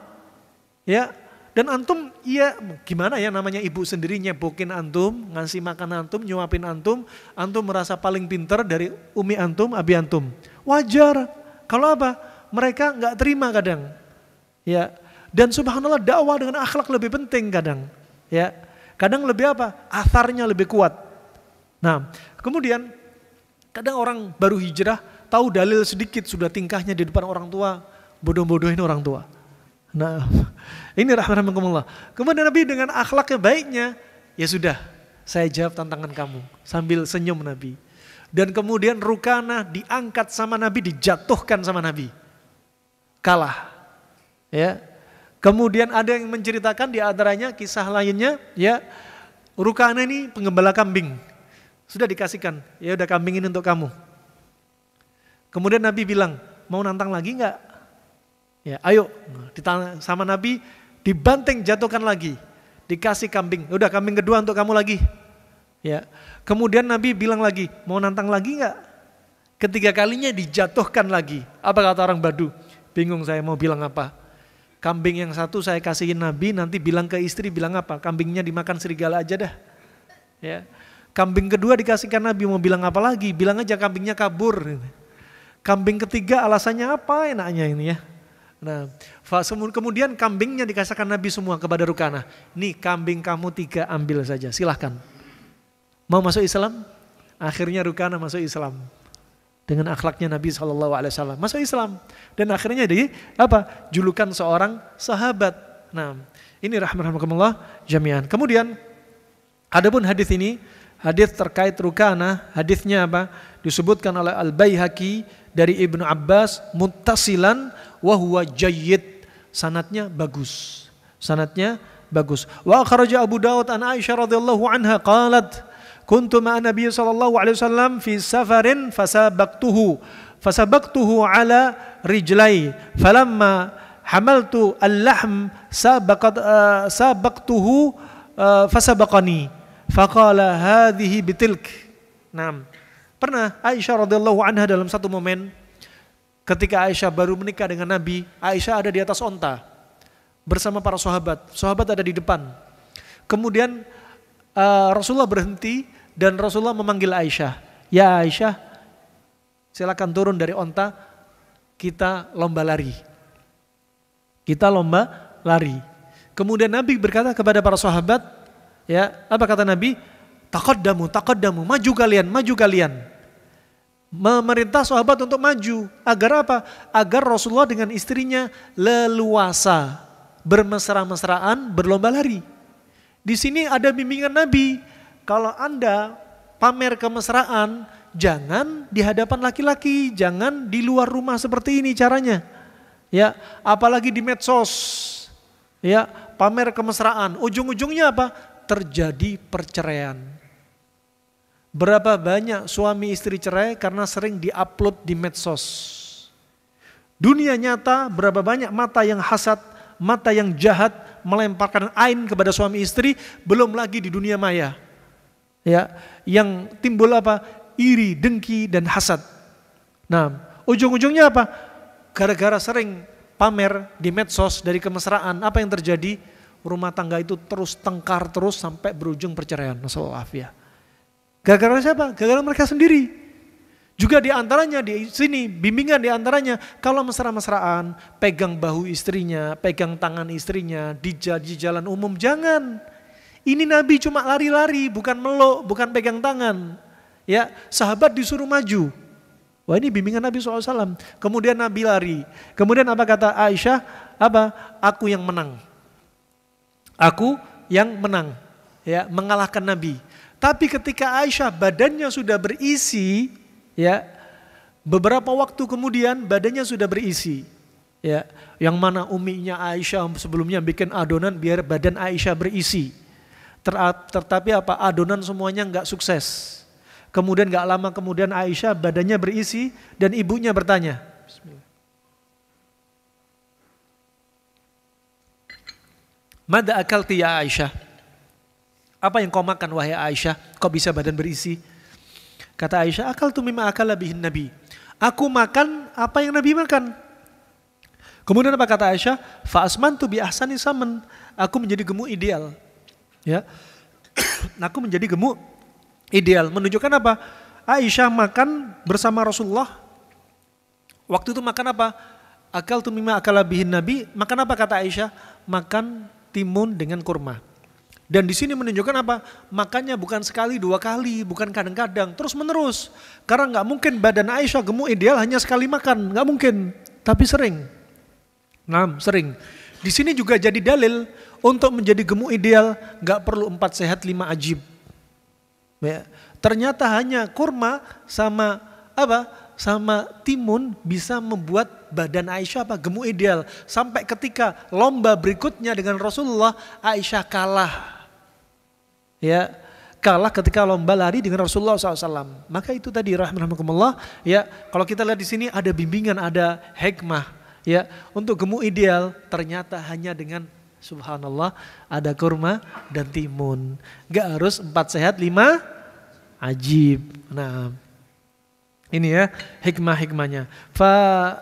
Ya, dan antum iya gimana ya namanya ibu sendirinya bukin antum, ngasih makan antum, nyuapin antum, antum merasa paling pinter dari umi antum, abi antum. Wajar. Kalau apa? Mereka nggak terima kadang. Ya. Dan subhanallah dakwah dengan akhlak lebih penting kadang. Ya. Kadang lebih apa? Asarnya lebih kuat. Nah, kemudian kadang orang baru hijrah tahu dalil sedikit sudah tingkahnya di depan orang tua, bodoh-bodohin orang tua. Nah, *laughs* ini rahmat rahmatullah. Kemudian Nabi dengan akhlaknya baiknya, ya sudah, saya jawab tantangan kamu sambil senyum Nabi. Dan kemudian Rukana diangkat sama Nabi, dijatuhkan sama Nabi. Kalah. Ya, Kemudian ada yang menceritakan di antaranya kisah lainnya ya Rukana ini pengembala kambing. Sudah dikasihkan, ya udah kambing ini untuk kamu. Kemudian Nabi bilang, mau nantang lagi nggak? Ya, ayo nah, sama Nabi dibanting jatuhkan lagi, dikasih kambing. Ya udah kambing kedua untuk kamu lagi. Ya. Kemudian Nabi bilang lagi, mau nantang lagi enggak? Ketiga kalinya dijatuhkan lagi. Apa kata orang Badu? Bingung saya mau bilang apa. Kambing yang satu saya kasihin Nabi, nanti bilang ke istri, bilang apa? Kambingnya dimakan serigala aja dah. Ya. Kambing kedua dikasihkan Nabi, mau bilang apa lagi? Bilang aja kambingnya kabur. Kambing ketiga alasannya apa enaknya ini ya? Nah, kemudian kambingnya dikasihkan Nabi semua kepada Rukana. Nih kambing kamu tiga ambil saja, silahkan. Mau masuk Islam? Akhirnya Rukana masuk Islam dengan akhlaknya Nabi Shallallahu Alaihi Wasallam masuk Islam dan akhirnya di apa julukan seorang sahabat. Nah ini rahmatullah jami'an. Kemudian adapun hadis ini hadis terkait rukana hadisnya apa disebutkan oleh Al Baihaqi dari Ibnu Abbas mutasilan wahwa jayyid sanatnya bagus sanatnya bagus. Wa kharaja Abu Dawud an Aisyah radhiyallahu anha qalat kuntu ma'an Nabi sallallahu alaihi wasallam fi safarin fasabaqtuhu fasabaqtuhu ala rijlai falamma hamaltu al-lahm sabaqat uh, sabaqtuhu eh, fasabaqani faqala hadhihi bitilk Naam. Pernah Aisyah radhiyallahu anha dalam satu momen ketika Aisyah baru menikah dengan Nabi, Aisyah ada di atas onta bersama para sahabat. Sahabat ada di depan. Kemudian uh, Rasulullah berhenti dan Rasulullah memanggil Aisyah. Ya Aisyah, silakan turun dari onta, kita lomba lari. Kita lomba lari. Kemudian Nabi berkata kepada para sahabat, ya apa kata Nabi? takut takut kamu, maju kalian, maju kalian. Memerintah sahabat untuk maju. Agar apa? Agar Rasulullah dengan istrinya leluasa, bermesra-mesraan, berlomba lari. Di sini ada bimbingan Nabi kalau Anda pamer kemesraan, jangan di hadapan laki-laki, jangan di luar rumah seperti ini caranya. Ya, apalagi di medsos. Ya, pamer kemesraan. Ujung-ujungnya apa? Terjadi perceraian. Berapa banyak suami istri cerai karena sering diupload di medsos. Dunia nyata berapa banyak mata yang hasad, mata yang jahat melemparkan ain kepada suami istri, belum lagi di dunia maya ya yang timbul apa iri dengki dan hasad nah ujung-ujungnya apa gara-gara sering pamer di medsos dari kemesraan apa yang terjadi rumah tangga itu terus tengkar terus sampai berujung perceraian Nasehatulafia gara-gara siapa gara-gara mereka sendiri juga di antaranya di sini bimbingan di antaranya kalau mesra-mesraan pegang bahu istrinya, pegang tangan istrinya di, di jalan umum jangan. Ini Nabi cuma lari-lari, bukan meluk, bukan pegang tangan. Ya, sahabat disuruh maju. Wah ini bimbingan Nabi SAW. Kemudian Nabi lari. Kemudian apa kata Aisyah? Apa? Aku yang menang. Aku yang menang. Ya, mengalahkan Nabi. Tapi ketika Aisyah badannya sudah berisi, ya, beberapa waktu kemudian badannya sudah berisi. Ya, yang mana uminya Aisyah sebelumnya bikin adonan biar badan Aisyah berisi. Ter, tetapi apa adonan semuanya nggak sukses. Kemudian nggak lama kemudian Aisyah badannya berisi dan ibunya bertanya. Mada akal tiya Aisyah. Apa yang kau makan wahai Aisyah? Kau bisa badan berisi? Kata Aisyah, akal tu mima akal lebih Nabi. Aku makan apa yang Nabi makan. Kemudian apa kata Aisyah? Fa asman tu bi ahsani saman. Aku menjadi gemuk ideal. Ya. *coughs* aku menjadi gemuk ideal menunjukkan apa? Aisyah makan bersama Rasulullah. Waktu itu makan apa? Akal tu mimma akala bihin Nabi. Makan apa kata Aisyah? Makan timun dengan kurma. Dan di sini menunjukkan apa? Makannya bukan sekali dua kali, bukan kadang-kadang, terus menerus. Karena nggak mungkin badan Aisyah gemuk ideal hanya sekali makan, nggak mungkin. Tapi sering. Nah, sering. Di sini juga jadi dalil untuk menjadi gemuk ideal nggak perlu empat sehat lima ajib. Ya. Ternyata hanya kurma sama apa? Sama timun bisa membuat badan Aisyah apa gemuk ideal. Sampai ketika lomba berikutnya dengan Rasulullah Aisyah kalah. Ya, kalah ketika lomba lari dengan Rasulullah SAW. Maka itu tadi rahmatullah ya kalau kita lihat di sini ada bimbingan, ada hikmah ya untuk gemuk ideal ternyata hanya dengan Subhanallah, ada kurma dan timun. Gak harus empat sehat, lima ajib. Nah, ini ya hikmah-hikmahnya. Fa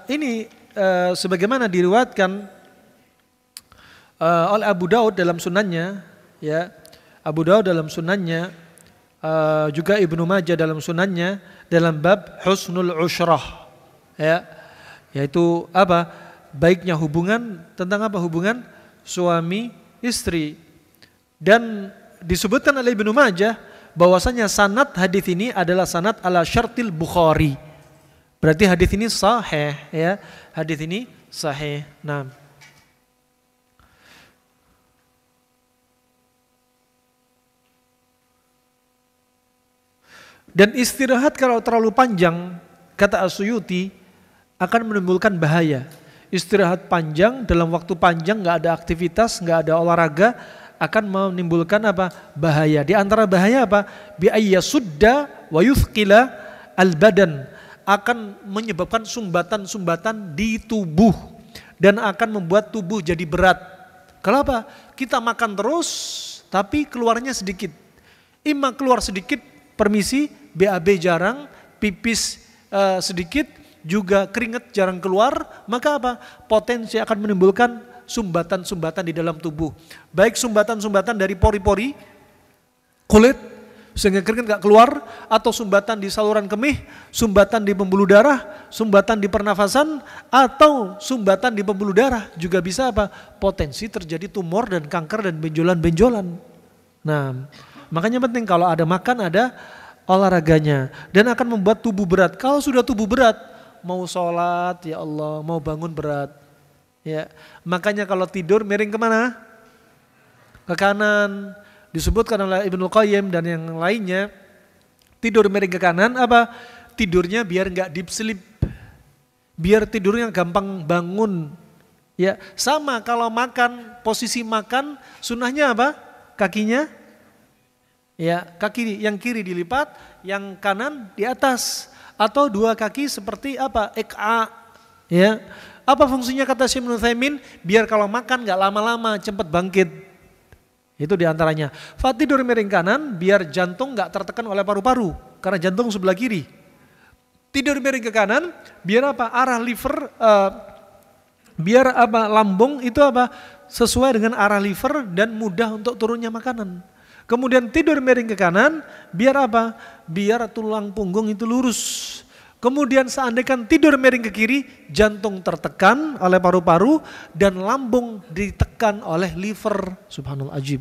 ini e, sebagaimana diriwatkan e, eh, oleh Abu Daud dalam sunannya, ya Abu Daud dalam sunannya, e, juga Ibnu Majah dalam sunannya dalam bab husnul Ushrah, ya yaitu apa baiknya hubungan tentang apa hubungan suami istri. Dan disebutkan oleh Ibnu Majah bahwasanya sanat hadis ini adalah sanat ala syartil Bukhari. Berarti hadis ini sahih ya. Hadis ini sahih. Nah. Dan istirahat kalau terlalu panjang, kata Asuyuti akan menimbulkan bahaya istirahat panjang dalam waktu panjang nggak ada aktivitas, nggak ada olahraga akan menimbulkan apa? bahaya. Di antara bahaya apa? biaya sudah wa yuthqila al badan akan menyebabkan sumbatan-sumbatan di tubuh dan akan membuat tubuh jadi berat. Kenapa? Kita makan terus tapi keluarnya sedikit. Ima keluar sedikit, permisi, BAB jarang, pipis uh, sedikit, juga keringat jarang keluar, maka apa? Potensi akan menimbulkan sumbatan-sumbatan di dalam tubuh. Baik sumbatan-sumbatan dari pori-pori kulit sehingga keringat gak keluar atau sumbatan di saluran kemih, sumbatan di pembuluh darah, sumbatan di pernafasan atau sumbatan di pembuluh darah juga bisa apa? potensi terjadi tumor dan kanker dan benjolan-benjolan. Nah, makanya penting kalau ada makan ada olahraganya dan akan membuat tubuh berat. Kalau sudah tubuh berat, mau sholat, ya Allah, mau bangun berat. Ya, makanya kalau tidur miring kemana? Ke kanan. Disebutkan oleh Ibnu Qayyim dan yang lainnya, tidur miring ke kanan apa? Tidurnya biar nggak deep sleep. Biar tidurnya gampang bangun. Ya, sama kalau makan, posisi makan sunnahnya apa? Kakinya Ya, kaki yang kiri dilipat, yang kanan di atas atau dua kaki seperti apa? Eka. Ya. Apa fungsinya kata Syekh Munthaimin Biar kalau makan nggak lama-lama, cepat bangkit. Itu diantaranya. Tidur miring kanan biar jantung nggak tertekan oleh paru-paru karena jantung sebelah kiri. Tidur miring ke kanan biar apa? Arah liver uh, biar apa lambung itu apa sesuai dengan arah liver dan mudah untuk turunnya makanan. Kemudian tidur miring ke kanan, biar apa? Biar tulang punggung itu lurus. Kemudian seandainya tidur miring ke kiri, jantung tertekan oleh paru-paru dan lambung ditekan oleh liver. Subhanallah ajib.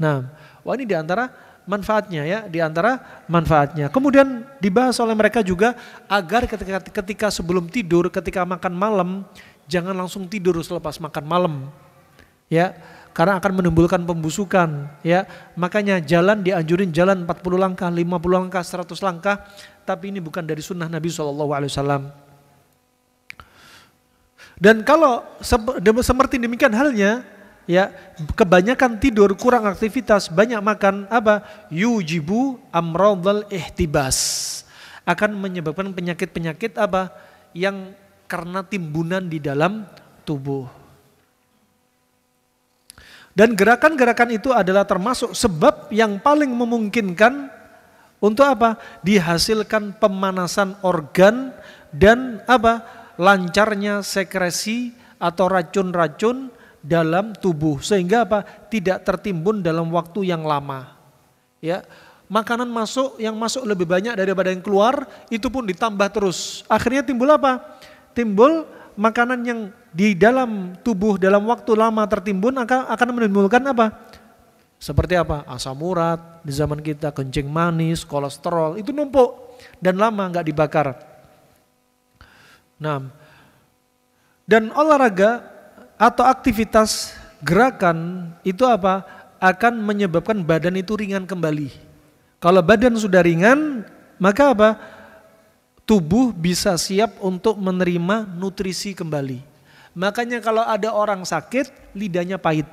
Nah, wah ini diantara manfaatnya ya, diantara manfaatnya. Kemudian dibahas oleh mereka juga agar ketika, ketika sebelum tidur, ketika makan malam, jangan langsung tidur selepas makan malam. Ya, karena akan menimbulkan pembusukan ya. Makanya jalan dianjurin jalan 40 langkah, 50 langkah, 100 langkah, tapi ini bukan dari sunnah Nabi Shallallahu alaihi wasallam. Dan kalau seperti demikian halnya, ya kebanyakan tidur, kurang aktivitas, banyak makan, apa? Yujibu eh ihtibas. Akan menyebabkan penyakit-penyakit apa? Yang karena timbunan di dalam tubuh. Dan gerakan-gerakan itu adalah termasuk sebab yang paling memungkinkan untuk apa? Dihasilkan pemanasan organ dan apa? Lancarnya sekresi atau racun-racun dalam tubuh sehingga apa? Tidak tertimbun dalam waktu yang lama. Ya, makanan masuk yang masuk lebih banyak daripada yang keluar itu pun ditambah terus. Akhirnya timbul apa? Timbul makanan yang di dalam tubuh dalam waktu lama tertimbun akan akan menimbulkan apa? Seperti apa? Asam urat, di zaman kita kencing manis, kolesterol, itu numpuk dan lama nggak dibakar. Nah, dan olahraga atau aktivitas gerakan itu apa? Akan menyebabkan badan itu ringan kembali. Kalau badan sudah ringan, maka apa? tubuh bisa siap untuk menerima nutrisi kembali. Makanya kalau ada orang sakit, lidahnya pahit.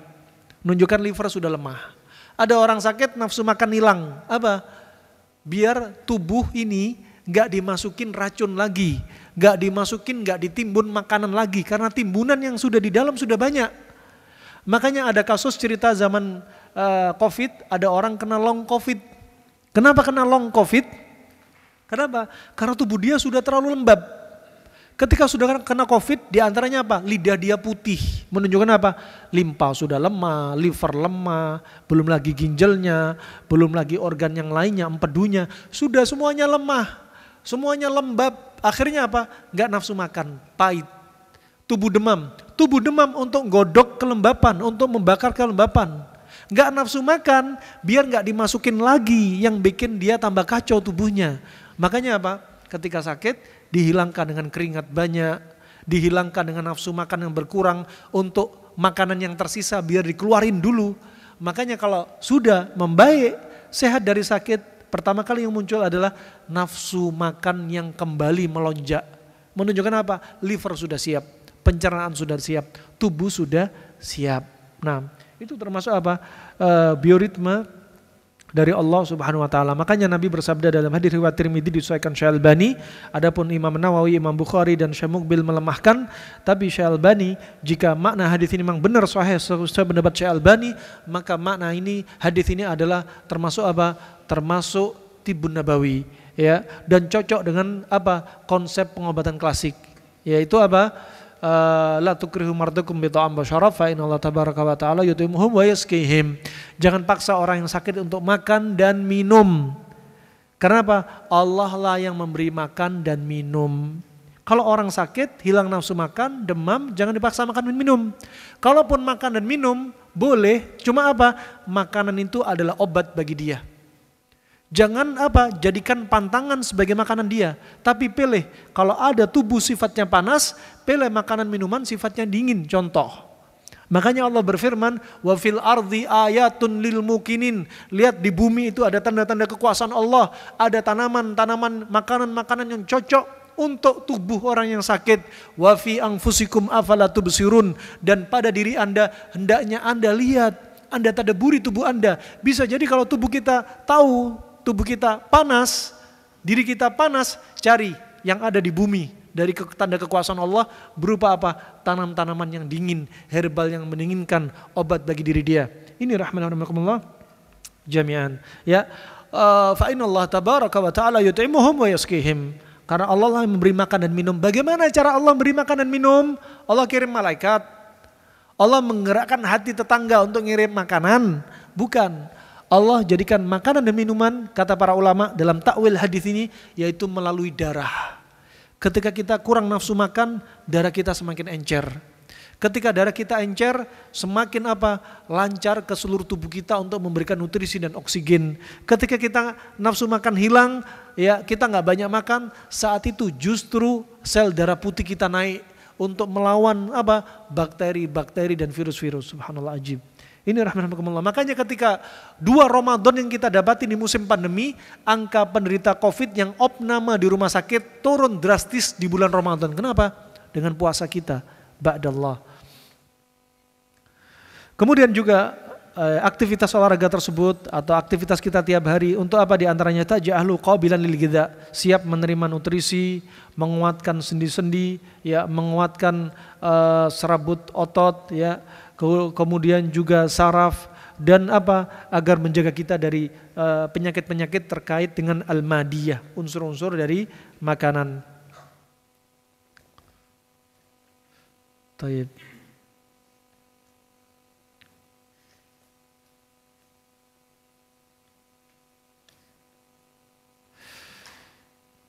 Menunjukkan liver sudah lemah. Ada orang sakit, nafsu makan hilang. Apa? Biar tubuh ini gak dimasukin racun lagi. Gak dimasukin, gak ditimbun makanan lagi. Karena timbunan yang sudah di dalam sudah banyak. Makanya ada kasus cerita zaman uh, COVID, ada orang kena long COVID. Kenapa kena long COVID? Kenapa? Karena tubuh dia sudah terlalu lembab. Ketika sudah kan kena COVID, diantaranya apa? Lidah dia putih. Menunjukkan apa? Limpa sudah lemah, liver lemah, belum lagi ginjalnya, belum lagi organ yang lainnya, empedunya. Sudah semuanya lemah, semuanya lembab. Akhirnya apa? Gak nafsu makan, pahit. Tubuh demam. Tubuh demam untuk godok kelembapan, untuk membakar kelembapan Gak nafsu makan, biar gak dimasukin lagi yang bikin dia tambah kacau tubuhnya. Makanya apa? Ketika sakit dihilangkan dengan keringat banyak, dihilangkan dengan nafsu makan yang berkurang untuk makanan yang tersisa biar dikeluarin dulu. Makanya kalau sudah membaik, sehat dari sakit, pertama kali yang muncul adalah nafsu makan yang kembali melonjak. Menunjukkan apa? Liver sudah siap, pencernaan sudah siap, tubuh sudah siap. Nah, itu termasuk apa? E, bioritme dari Allah Subhanahu wa taala. Makanya Nabi bersabda dalam hadis riwayat Tirmidzi disesuaikan Syalbani, adapun Imam Nawawi, Imam Bukhari dan Syekh Mukbil melemahkan, tapi Syalbani jika makna hadis ini memang benar sahih sesuai pendapat Syalbani, maka makna ini hadis ini adalah termasuk apa? termasuk tibun nabawi ya dan cocok dengan apa? konsep pengobatan klasik yaitu apa? Eh, la tukrihu mardakum bi ta'am fa inna Allah tabaraka wa ta'ala yutimuhum wa yaskihim. Jangan paksa orang yang sakit untuk makan dan minum. Kenapa? Allah lah yang memberi makan dan minum. Kalau orang sakit, hilang nafsu makan, demam, jangan dipaksa makan dan minum. Kalaupun makan dan minum, boleh, cuma apa? Makanan itu adalah obat bagi dia. Jangan apa, jadikan pantangan sebagai makanan dia. Tapi pilih, kalau ada tubuh sifatnya panas, pilih makanan minuman sifatnya dingin, contoh. Makanya Allah berfirman, "Wa fil ardi ayatun lil mukinin." Lihat di bumi itu ada tanda-tanda kekuasaan Allah, ada tanaman-tanaman, makanan-makanan yang cocok untuk tubuh orang yang sakit. Wa fi anfusikum afala tubsirun dan pada diri Anda hendaknya Anda lihat anda tadaburi tubuh Anda. Bisa jadi kalau tubuh kita tahu tubuh kita panas, diri kita panas, cari yang ada di bumi dari tanda kekuasaan Allah berupa apa? Tanam-tanaman yang dingin, herbal yang mendinginkan obat bagi diri dia. Ini rahmat Allah jami'an. Ya, uh, eh, inna Allah tabaraka wa ta'ala yut'imuhum wa yaskihim. Karena Allah lah yang memberi makan dan minum. Bagaimana cara Allah memberi makan dan minum? Allah kirim malaikat. Allah menggerakkan hati tetangga untuk ngirim makanan. Bukan Allah jadikan makanan dan minuman kata para ulama dalam takwil hadis ini yaitu melalui darah. Ketika kita kurang nafsu makan, darah kita semakin encer. Ketika darah kita encer, semakin apa? lancar ke seluruh tubuh kita untuk memberikan nutrisi dan oksigen. Ketika kita nafsu makan hilang, ya kita nggak banyak makan, saat itu justru sel darah putih kita naik untuk melawan apa? bakteri-bakteri dan virus-virus. Subhanallah ajib. Ini rahmatullah. Makanya ketika dua Ramadan yang kita dapati di musim pandemi, angka penderita COVID yang opname di rumah sakit turun drastis di bulan Ramadan. Kenapa? Dengan puasa kita. Ba'dallah. Kemudian juga eh, aktivitas olahraga tersebut atau aktivitas kita tiap hari untuk apa diantaranya ahlu qabilan lil gida siap menerima nutrisi menguatkan sendi-sendi ya menguatkan uh, serabut otot ya kemudian juga saraf dan apa agar menjaga kita dari eh, penyakit-penyakit uh, terkait dengan al-madiyah, unsur-unsur dari makanan. Taib.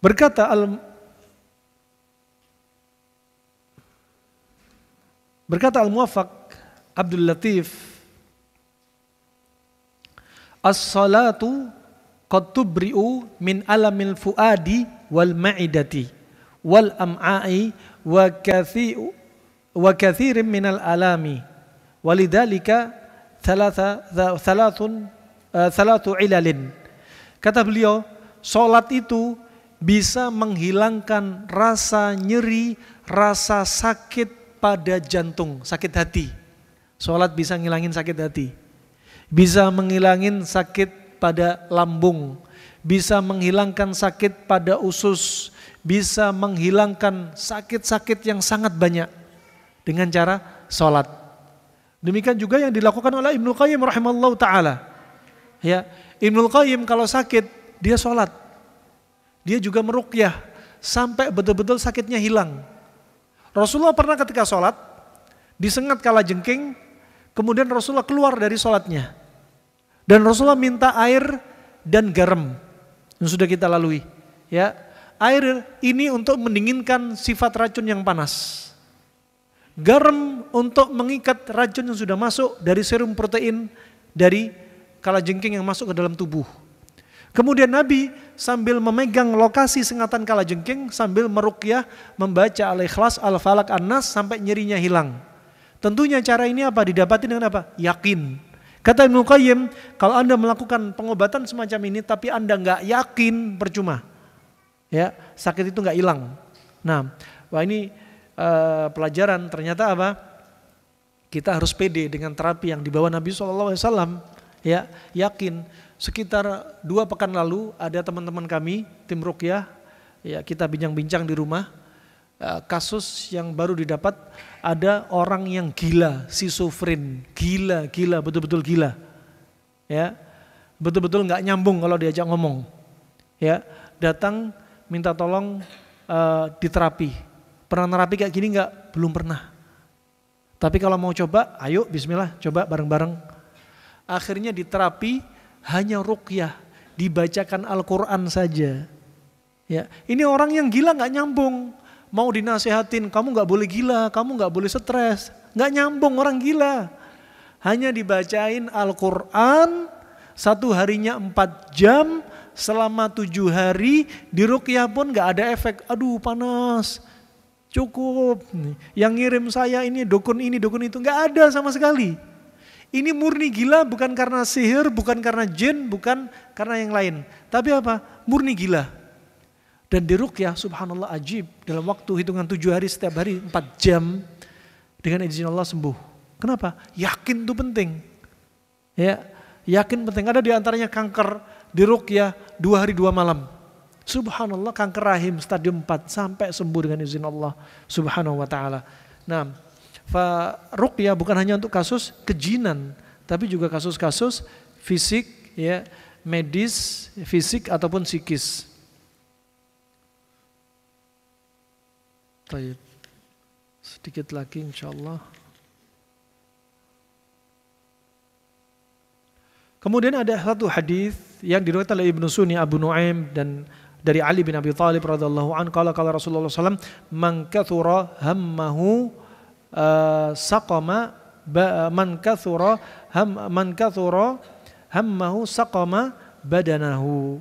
Berkata al Berkata al-Muwaffaq Abdul Latif As-salatu qad tubri'u min alamil fuadi wal ma'idati wal am'ai wa kathi'u wa kathirin minal alami walidhalika thalatha thalathun eh, thalathu ilalin kata beliau salat itu bisa menghilangkan rasa nyeri rasa sakit pada jantung sakit hati Sholat bisa ngilangin sakit hati. Bisa menghilangin sakit pada lambung. Bisa menghilangkan sakit pada usus. Bisa menghilangkan sakit-sakit yang sangat banyak. Dengan cara sholat. Demikian juga yang dilakukan oleh Ibnu Qayyim rahimahullah ta'ala. Ya, Ibnu Qayyim kalau sakit, dia sholat. Dia juga merukyah sampai betul-betul sakitnya hilang. Rasulullah pernah ketika sholat, disengat kala jengking, Kemudian Rasulullah keluar dari sholatnya. Dan Rasulullah minta air dan garam yang sudah kita lalui. Ya, air ini untuk mendinginkan sifat racun yang panas. Garam untuk mengikat racun yang sudah masuk dari serum protein dari kalajengking yang masuk ke dalam tubuh. Kemudian Nabi sambil memegang lokasi sengatan kalajengking sambil merukyah membaca al-ikhlas, al-falak, an-nas sampai nyerinya hilang. Tentunya cara ini apa? Didapati dengan apa? Yakin. Kata Ibnu Qayyim, kalau Anda melakukan pengobatan semacam ini tapi Anda nggak yakin percuma. Ya, sakit itu nggak hilang. Nah, wah ini uh, pelajaran ternyata apa? Kita harus pede dengan terapi yang dibawa Nabi SAW. Ya, yakin. Sekitar dua pekan lalu ada teman-teman kami tim Rukyah, ya kita bincang-bincang di rumah. Eh, kasus yang baru didapat ada orang yang gila, sufrin, gila, gila, betul-betul gila. Ya. Betul-betul nggak nyambung kalau diajak ngomong. Ya, datang minta tolong uh, diterapi. Pernah terapi kayak gini nggak? Belum pernah. Tapi kalau mau coba, ayo bismillah coba bareng-bareng. Akhirnya diterapi hanya rukyah, dibacakan Al-Qur'an saja. Ya, ini orang yang gila nggak nyambung mau dinasehatin, kamu nggak boleh gila, kamu nggak boleh stres, nggak nyambung orang gila. Hanya dibacain Al-Quran satu harinya empat jam selama tujuh hari di rukyah pun nggak ada efek. Aduh panas, cukup. Yang ngirim saya ini dukun ini dukun itu nggak ada sama sekali. Ini murni gila bukan karena sihir, bukan karena jin, bukan karena yang lain. Tapi apa? Murni gila. Dan di rukyah subhanallah ajib. Dalam waktu hitungan tujuh hari setiap hari empat jam. Dengan izin Allah sembuh. Kenapa? Yakin itu penting. Ya, yakin penting. Ada di antaranya kanker di rukyah dua hari dua malam. Subhanallah kanker rahim stadium 4 sampai sembuh dengan izin Allah subhanahu wa ta'ala. Nah, fa rukyah bukan hanya untuk kasus kejinan, tapi juga kasus-kasus fisik, ya medis, fisik ataupun psikis. Taib. Sedikit lagi Insya Allah. Kemudian ada satu hadis yang diriwayatkan oleh Ibnu Sunni Abu Nuaim dan dari Ali bin Abi Thalib radhiyallahu an kala kala Rasulullah SAW man kathura hammahu uh, saqama ba, man kathura ham man kathura hammahu saqama badanahu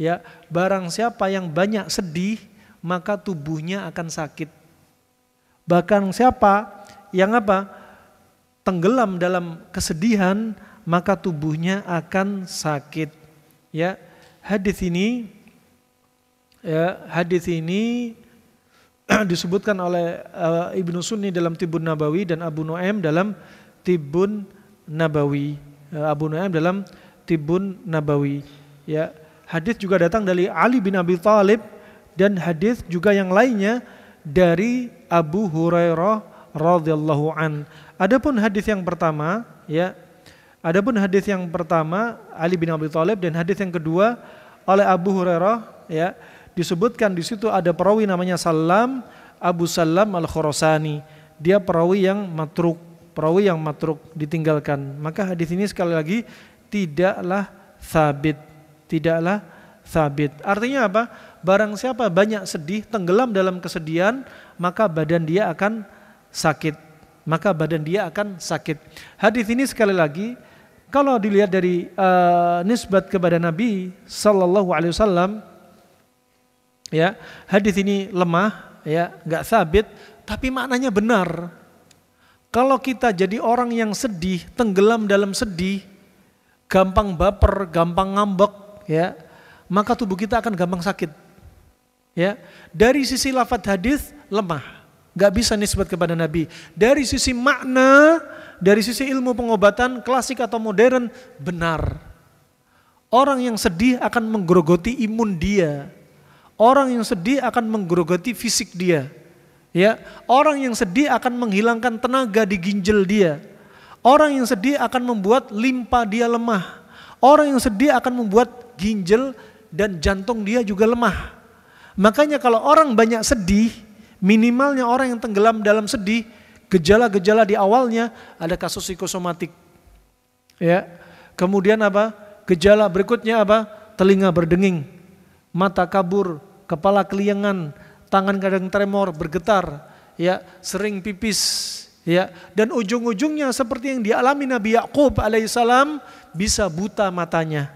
ya barang siapa yang banyak sedih maka tubuhnya akan sakit. Bahkan siapa yang apa? tenggelam dalam kesedihan, maka tubuhnya akan sakit. Ya, hadis ini ya, hadis ini *clears throat* disebutkan oleh uh, Ibnu Sunni dalam Tibun Nabawi dan Abu Nuaim dalam Tibun Nabawi. Uh, Abu Nuaim dalam Tibun Nabawi. Ya, hadis juga datang dari Ali bin Abi Thalib dan hadis juga yang lainnya dari Abu Hurairah radhiyallahu an. Adapun hadis yang pertama ya Adapun hadis yang pertama Ali bin Abi Thalib dan hadis yang kedua oleh Abu Hurairah ya disebutkan di situ ada perawi namanya Salam Abu Salam Al Khorasani. Dia perawi yang matruk, perawi yang matruk ditinggalkan. Maka hadis ini sekali lagi tidaklah sabit, tidaklah sabit. Artinya apa? barang siapa banyak sedih, tenggelam dalam kesedihan, maka badan dia akan sakit. Maka badan dia akan sakit. Hadis ini sekali lagi kalau dilihat dari uh, nisbat kepada Nabi Sallallahu Alaihi Wasallam, ya hadis ini lemah, ya nggak sabit, tapi maknanya benar. Kalau kita jadi orang yang sedih, tenggelam dalam sedih, gampang baper, gampang ngambek, ya, maka tubuh kita akan gampang sakit. Ya, dari sisi lafadz hadis lemah, nggak bisa nisbat kepada Nabi. Dari sisi makna, dari sisi ilmu pengobatan klasik atau modern benar. Orang yang sedih akan menggerogoti imun dia. Orang yang sedih akan menggerogoti fisik dia. Ya, orang yang sedih akan menghilangkan tenaga di ginjal dia. Orang yang sedih akan membuat limpa dia lemah. Orang yang sedih akan membuat ginjal dan jantung dia juga lemah. Makanya kalau orang banyak sedih, minimalnya orang yang tenggelam dalam sedih, gejala-gejala di awalnya ada kasus psikosomatik. Ya. Kemudian apa? Gejala berikutnya apa? Telinga berdenging, mata kabur, kepala keliangan, tangan kadang tremor, bergetar, ya, sering pipis, ya. Dan ujung-ujungnya seperti yang dialami Nabi Yakub alaihissalam bisa buta matanya.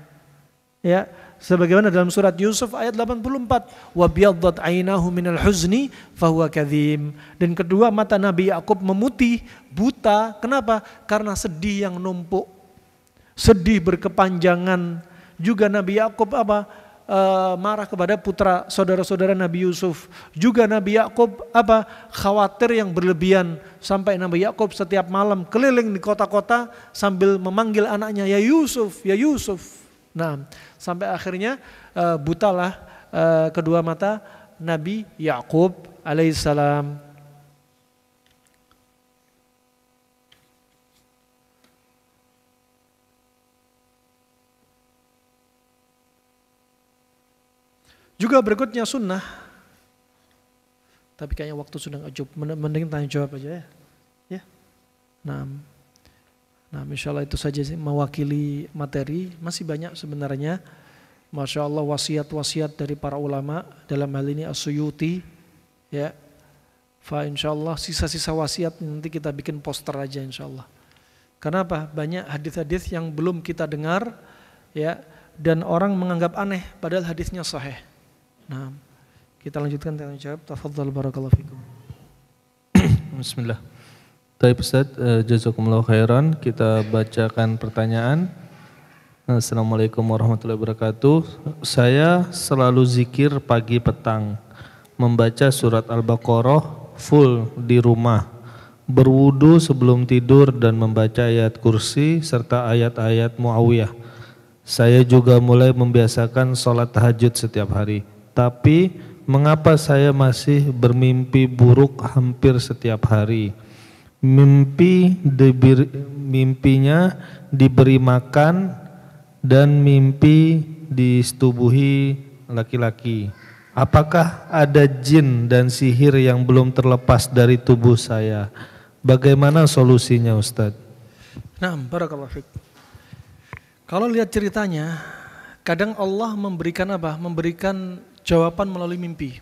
Ya, sebagaimana dalam surat Yusuf ayat 84 wabiyaddat ainahu minal huzni fahuwa kadhim dan kedua mata Nabi Yakub memutih buta kenapa karena sedih yang numpuk sedih berkepanjangan juga Nabi Yakub apa e, marah kepada putra saudara-saudara Nabi Yusuf. Juga Nabi Yakub apa khawatir yang berlebihan sampai Nabi Yakub setiap malam keliling di kota-kota sambil memanggil anaknya ya Yusuf, ya Yusuf. Nah, sampai akhirnya uh, butalah uh, kedua mata Nabi Yakub alaihissalam. Juga berikutnya sunnah. Tapi kayaknya waktu sudah cukup, mending tanya jawab aja ya. Ya. Nah. Nah, insya Allah itu saja sih mewakili materi. Masih banyak sebenarnya. Masya Allah wasiat-wasiat dari para ulama dalam hal ini asuyuti ya. Fa insya Allah sisa-sisa wasiat nanti kita bikin poster aja insya Allah. Kenapa? Banyak hadis-hadis yang belum kita dengar ya dan orang menganggap aneh padahal hadisnya sahih. Nah, kita lanjutkan tanya jawab. Tafadhal barakallahu fikum. Bismillah. Taib Ustaz, uh, eh, jazakumullah khairan. Kita bacakan pertanyaan. Eh, Assalamualaikum warahmatullahi wabarakatuh. Saya selalu zikir pagi petang. Membaca surat Al-Baqarah full di rumah. Berwudu sebelum tidur dan membaca ayat kursi serta ayat-ayat Muawiyah. Saya juga mulai membiasakan sholat tahajud setiap hari. Tapi mengapa saya masih bermimpi buruk hampir setiap hari? mimpi diberi, mimpinya diberi makan dan mimpi disetubuhi laki-laki. Apakah ada jin dan sihir yang belum terlepas dari tubuh saya? Bagaimana solusinya Ustadz? Nah, barakallahu Kalau lihat ceritanya, kadang Allah memberikan apa? Memberikan jawaban melalui mimpi.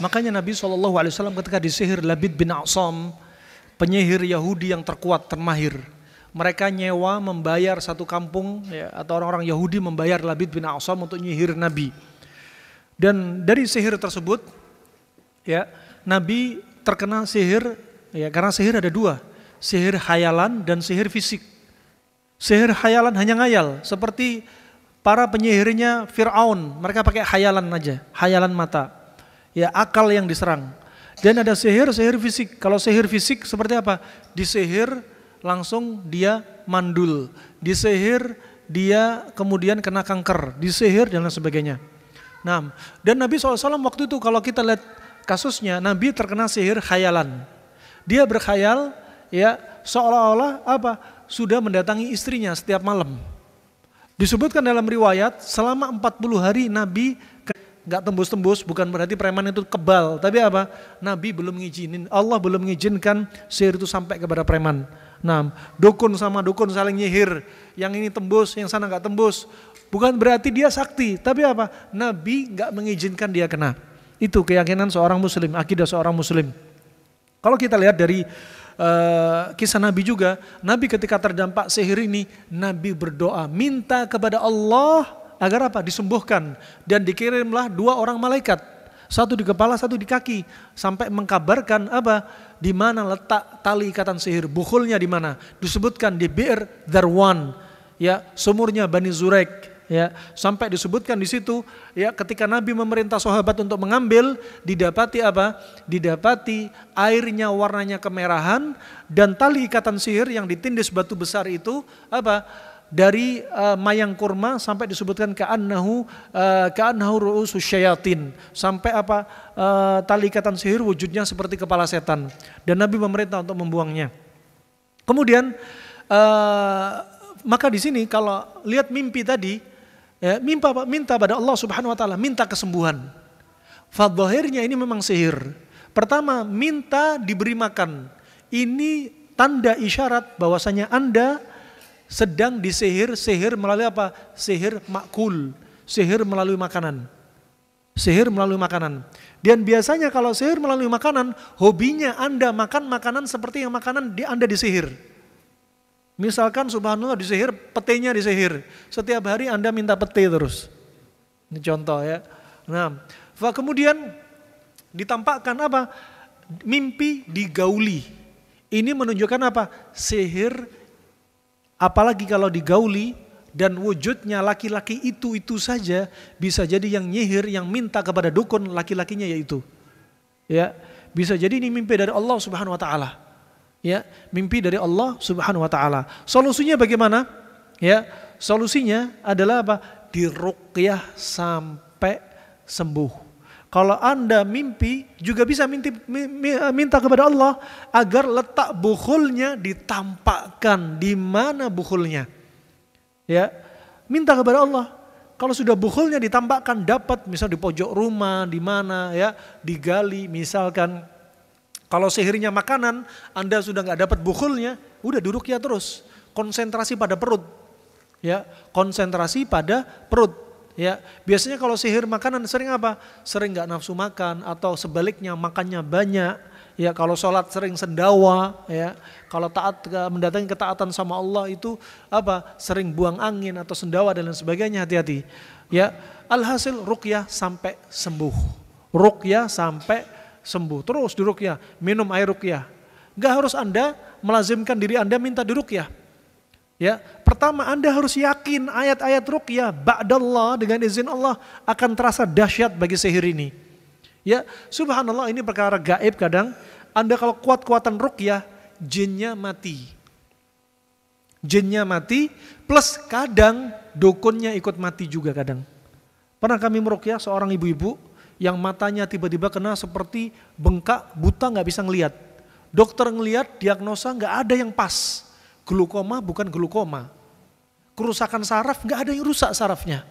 Makanya Nabi SAW ketika disihir Labid bin Aksam, penyihir Yahudi yang terkuat, termahir. Mereka nyewa membayar satu kampung ya, atau orang-orang Yahudi membayar Labid bin Asam untuk nyihir Nabi. Dan dari sihir tersebut, ya Nabi terkena sihir, ya karena sihir ada dua, sihir hayalan dan sihir fisik. Sihir hayalan hanya ngayal, seperti para penyihirnya Fir'aun, mereka pakai hayalan aja, hayalan mata. Ya akal yang diserang. Dan ada sihir-sihir fisik. Kalau sihir fisik seperti apa? Disihir langsung dia mandul. Disihir dia kemudian kena kanker. Disihir dan lain sebagainya. Nah, dan Nabi SAW waktu itu kalau kita lihat kasusnya, Nabi terkena sihir khayalan. Dia berkhayal ya seolah-olah apa sudah mendatangi istrinya setiap malam. Disebutkan dalam riwayat selama 40 hari Nabi nggak tembus-tembus bukan berarti preman itu kebal. Tapi apa? Nabi belum ngizinin, Allah belum mengizinkan sihir itu sampai kepada preman. Nah, dukun sama dukun saling nyihir. Yang ini tembus, yang sana nggak tembus. Bukan berarti dia sakti, tapi apa? Nabi nggak mengizinkan dia kena. Itu keyakinan seorang muslim, akidah seorang muslim. Kalau kita lihat dari uh, kisah Nabi juga, Nabi ketika terdampak sihir ini, Nabi berdoa, minta kepada Allah agar apa? Disembuhkan dan dikirimlah dua orang malaikat, satu di kepala, satu di kaki, sampai mengkabarkan apa? Di mana letak tali ikatan sihir, bukulnya di mana? Disebutkan di Bir Darwan, ya sumurnya Bani Zurek, ya sampai disebutkan di situ ya ketika Nabi memerintah sahabat untuk mengambil didapati apa didapati airnya warnanya kemerahan dan tali ikatan sihir yang ditindis batu besar itu apa dari uh, mayang kurma sampai disebutkan ka'annahu uh, eh, ka'annahu ru'usus syayatin sampai apa uh, tali ikatan sihir wujudnya seperti kepala setan dan Nabi memerintah untuk membuangnya. Kemudian uh, maka di sini kalau lihat mimpi tadi ya, mimpa, minta pada Allah Subhanahu wa taala minta kesembuhan. Fadhahirnya ini memang sihir. Pertama, minta diberi makan. Ini tanda isyarat bahwasanya Anda sedang disihir, sihir melalui apa? Sihir makul, sihir melalui makanan. Sihir melalui makanan. Dan biasanya kalau sihir melalui makanan, hobinya Anda makan makanan seperti yang makanan di Anda disihir. Misalkan subhanallah disihir, petenya disihir. Setiap hari Anda minta pete terus. Ini contoh ya. Nah, kemudian ditampakkan apa? Mimpi digauli. Ini menunjukkan apa? Sihir Apalagi kalau digauli dan wujudnya laki-laki itu-itu saja bisa jadi yang nyihir yang minta kepada dukun laki-lakinya yaitu ya bisa jadi ini mimpi dari Allah Subhanahu wa taala ya mimpi dari Allah Subhanahu wa taala solusinya bagaimana ya solusinya adalah apa diruqyah sampai sembuh kalau Anda mimpi, juga bisa minti, eh, minta kepada Allah agar letak bukhulnya ditampakkan di mana bukhulnya. Ya, minta kepada Allah. Kalau sudah bukhulnya ditampakkan dapat misal di pojok rumah, di mana ya, digali misalkan. Kalau sihirnya makanan, Anda sudah nggak dapat bukhulnya, udah duduk ya terus. Konsentrasi pada perut. Ya, konsentrasi pada perut Ya, biasanya kalau sihir makanan sering apa? Sering nggak nafsu makan atau sebaliknya makannya banyak. Ya, kalau sholat sering sendawa, ya. Kalau taat eh, mendatangi ketaatan sama Allah itu apa? Sering buang angin atau sendawa dan lain sebagainya. Hati-hati. Ya, alhasil rukyah sampai sembuh. Rukyah sampai sembuh. Terus di rukyah minum air rukyah. Gak harus Anda melazimkan diri Anda minta di rukyah. Ya, pertama Anda harus yakin ayat-ayat ruqyah ba'dallah dengan izin Allah akan terasa dahsyat bagi sihir ini. Ya, subhanallah ini perkara gaib kadang. Anda kalau kuat-kuatan ruqyah, jinnya mati. Jinnya mati, plus kadang dukunnya ikut mati juga kadang. Pernah kami meruqyah seorang ibu-ibu yang matanya tiba-tiba kena seperti bengkak, buta nggak bisa ngelihat. Dokter ngelihat, diagnosa nggak ada yang pas Glukoma bukan glukoma. Kerusakan saraf nggak ada yang rusak sarafnya.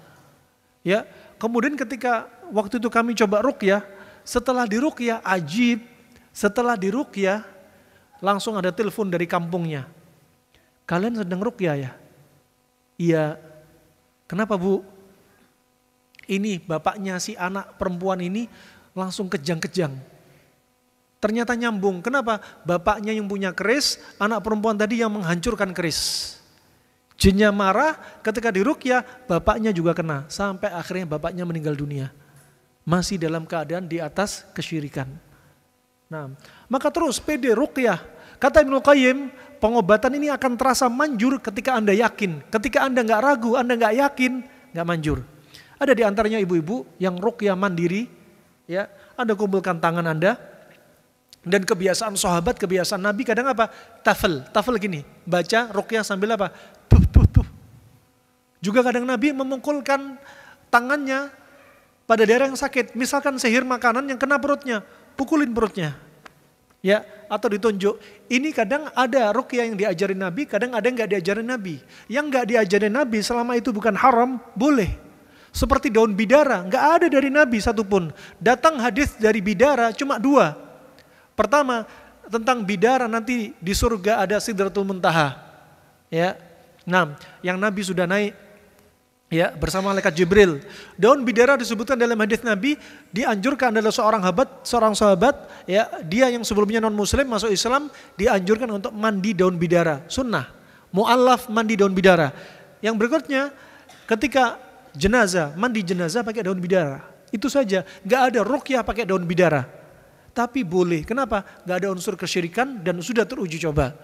Ya, kemudian ketika waktu itu kami coba rukyah, setelah dirukyah ajib, setelah dirukyah langsung ada telepon dari kampungnya. Kalian sedang rukyah ya? Iya. Kenapa Bu? Ini bapaknya si anak perempuan ini langsung kejang-kejang Ternyata nyambung. Kenapa? Bapaknya yang punya keris, anak perempuan tadi yang menghancurkan keris. Jinnya marah, ketika di dirukyah, bapaknya juga kena. Sampai akhirnya bapaknya meninggal dunia. Masih dalam keadaan di atas kesyirikan. Nah, maka terus pede rukyah. Kata Ibn Qayyim, pengobatan ini akan terasa manjur ketika Anda yakin. Ketika Anda nggak ragu, Anda nggak yakin, nggak manjur. Ada di antaranya ibu-ibu yang rukyah mandiri, ya Anda kumpulkan tangan Anda, dan kebiasaan sahabat, kebiasaan Nabi kadang apa? Tafel, tafel gini, baca rukyah sambil apa? Tuh, tuh, tuh. Juga kadang Nabi memukulkan tangannya pada daerah yang sakit. Misalkan sehir makanan yang kena perutnya, pukulin perutnya. Ya, atau ditunjuk. Ini kadang ada rukyah yang diajarin Nabi, kadang ada yang gak diajarin Nabi. Yang gak diajarin Nabi selama itu bukan haram, boleh seperti daun bidara, gak ada dari Nabi satupun. Datang hadis dari bidara cuma dua, Pertama, tentang bidara nanti di surga ada sidratul muntaha. Ya. Nah, yang Nabi sudah naik ya bersama malaikat Jibril. Daun bidara disebutkan dalam hadis Nabi dianjurkan adalah seorang sahabat, seorang sahabat ya dia yang sebelumnya non muslim masuk Islam dianjurkan untuk mandi daun bidara, sunnah. Mu'allaf mandi daun bidara. Yang berikutnya ketika jenazah, mandi jenazah pakai daun bidara. Itu saja, nggak ada rukyah pakai daun bidara tapi boleh. Kenapa? Gak ada unsur kesyirikan dan sudah teruji coba.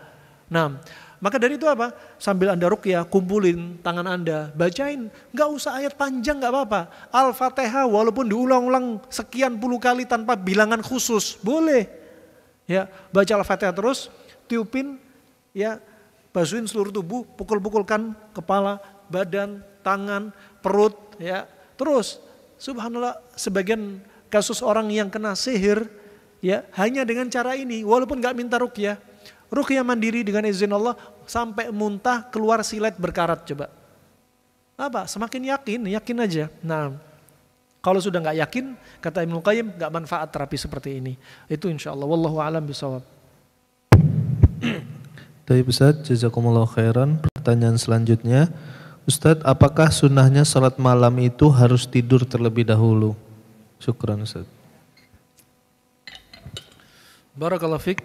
Nah, maka dari itu apa? Sambil Anda rukyah, kumpulin tangan Anda, bacain. Gak usah ayat panjang gak apa-apa. Al-Fatihah walaupun diulang-ulang sekian puluh kali tanpa bilangan khusus, boleh. Ya, baca Al-Fatihah terus, tiupin, ya, basuhin seluruh tubuh, pukul-pukulkan kepala, badan, tangan, perut, ya. Terus, subhanallah, sebagian kasus orang yang kena sihir, ya hanya dengan cara ini walaupun nggak minta rukyah rukyah mandiri dengan izin Allah sampai muntah keluar silet berkarat coba apa semakin yakin yakin aja nah kalau sudah nggak yakin kata Ibnu Qayyim nggak manfaat terapi seperti ini itu insya Allah wallahu alam bisawab Tapi *clears throat* Ustaz, jazakumullah khairan. Pertanyaan selanjutnya, Ustadz, apakah sunnahnya sholat malam itu harus tidur terlebih dahulu? Syukran Ustaz. Barakallahu fiqh.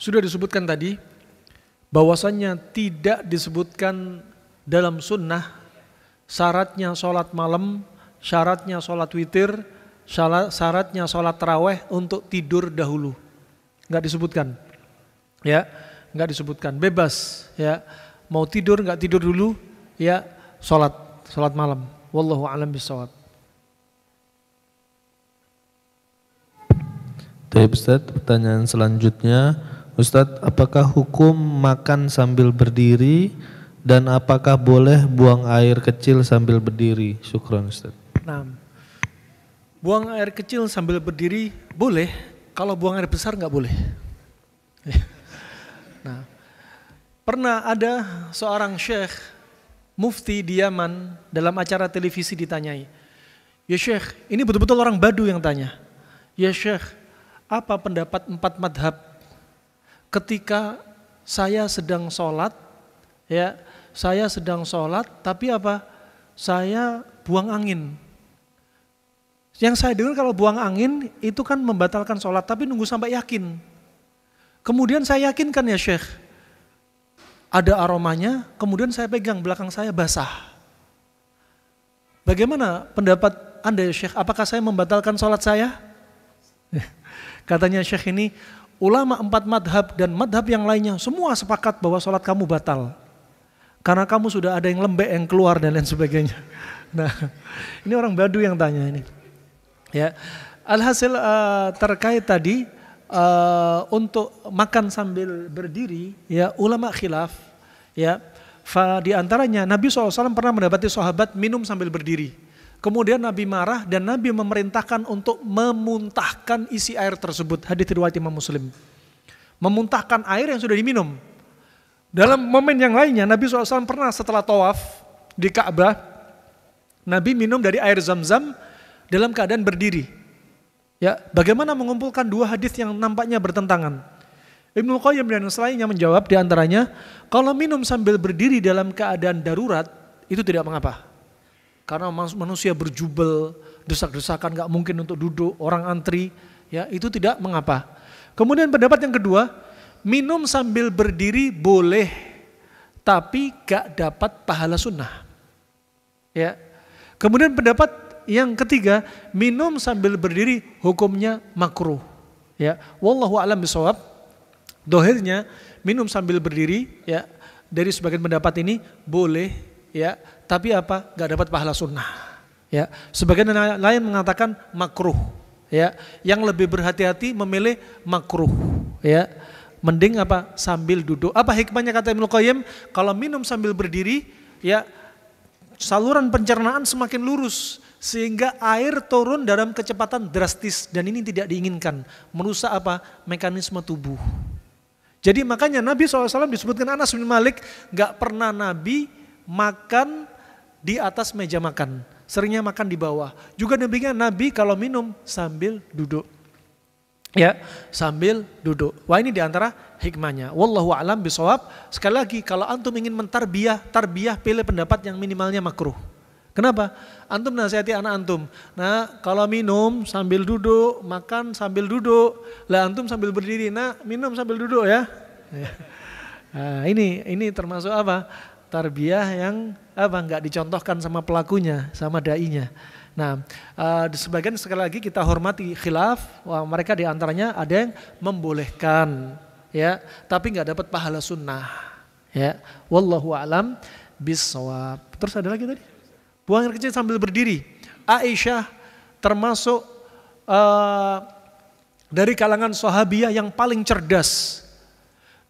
Sudah disebutkan tadi bahwasanya tidak disebutkan dalam sunnah syaratnya sholat malam, syaratnya sholat witir, syaratnya sholat raweh untuk tidur dahulu. Enggak disebutkan. Ya, enggak disebutkan. Bebas ya. Mau tidur enggak tidur dulu ya sholat sholat malam. Wallahu a'lam bishawab. Baik Ustaz, pertanyaan selanjutnya. Ustadz, apakah hukum makan sambil berdiri dan apakah boleh buang air kecil sambil berdiri? Syukron Ustadz. Nah, buang air kecil sambil berdiri boleh, kalau buang air besar nggak boleh. *laughs* nah, pernah ada seorang syekh mufti di Yaman dalam acara televisi ditanyai, Ya Syekh, ini betul-betul orang badu yang tanya. Ya Syekh, apa pendapat empat madhab ketika saya sedang sholat ya saya sedang sholat tapi apa saya buang angin yang saya dengar kalau buang angin itu kan membatalkan sholat tapi nunggu sampai yakin kemudian saya yakinkan ya syekh ada aromanya kemudian saya pegang belakang saya basah bagaimana pendapat anda ya syekh apakah saya membatalkan sholat saya Katanya Syekh ini ulama empat madhab dan madhab yang lainnya semua sepakat bahwa sholat kamu batal. Karena kamu sudah ada yang lembek yang keluar dan lain sebagainya. *laughs* Nah ini orang badu yang tanya ini. Ya, Alhasil uh, terkait tadi uh, untuk makan sambil berdiri ya ulama khilaf ya fa, di antaranya Nabi SAW pernah mendapati sahabat minum sambil berdiri. Kemudian Nabi marah dan Nabi memerintahkan untuk memuntahkan isi air tersebut. hadits riwayat Imam Muslim. Memuntahkan air yang sudah diminum. Dalam momen yang lainnya Nabi SAW pernah setelah tawaf di Ka'bah, Nabi minum dari air zam-zam dalam keadaan berdiri. Ya, bagaimana mengumpulkan dua hadis yang nampaknya bertentangan? Ibnu Qayyim dan selainnya menjawab diantaranya, kalau minum sambil berdiri dalam keadaan darurat, itu tidak mengapa. Karena manusia berjubel, desak-desakan nggak mungkin untuk duduk, orang antri, ya itu tidak mengapa. Kemudian pendapat yang kedua, minum sambil berdiri boleh, tapi gak dapat pahala sunnah. Ya. Kemudian pendapat yang ketiga, minum sambil berdiri hukumnya makruh. Ya, wallahu alam bisawab. Dohirnya minum sambil berdiri ya dari sebagian pendapat ini boleh ya tapi apa? Gak dapat pahala sunnah. Ya, sebagian lain mengatakan makruh. Ya, yang lebih berhati-hati memilih makruh. Ya, mending apa? Sambil duduk. Apa hikmahnya kata Ibnu Qayyim? Kalau minum sambil berdiri, ya saluran pencernaan semakin lurus sehingga air turun dalam kecepatan drastis dan ini tidak diinginkan merusak apa mekanisme tubuh jadi makanya Nabi SAW disebutkan Anas bin Malik nggak pernah Nabi makan di atas meja makan. Seringnya makan di bawah. Juga demikian Nabi kalau minum sambil duduk. Ya, sambil duduk. Wah ini diantara hikmahnya. Wallahu alam bisawab. Sekali lagi kalau antum ingin mentarbiah, tarbiah pilih pendapat yang minimalnya makruh. Kenapa? Antum nasihati anak antum. Nah, kalau minum sambil duduk, makan sambil duduk, lah antum sambil berdiri. Nah, minum sambil duduk ya. *laughs* Nah, ini ini termasuk apa? tarbiyah yang apa nggak dicontohkan sama pelakunya, sama dai-nya. Nah, uh, sebagian sekali lagi kita hormati khilaf, wah, mereka diantaranya ada yang membolehkan, ya, tapi nggak dapat pahala sunnah, ya. Wallahu alam bisawab. Terus ada lagi tadi, buang air kecil sambil berdiri. Aisyah termasuk uh, dari kalangan sahabiah yang paling cerdas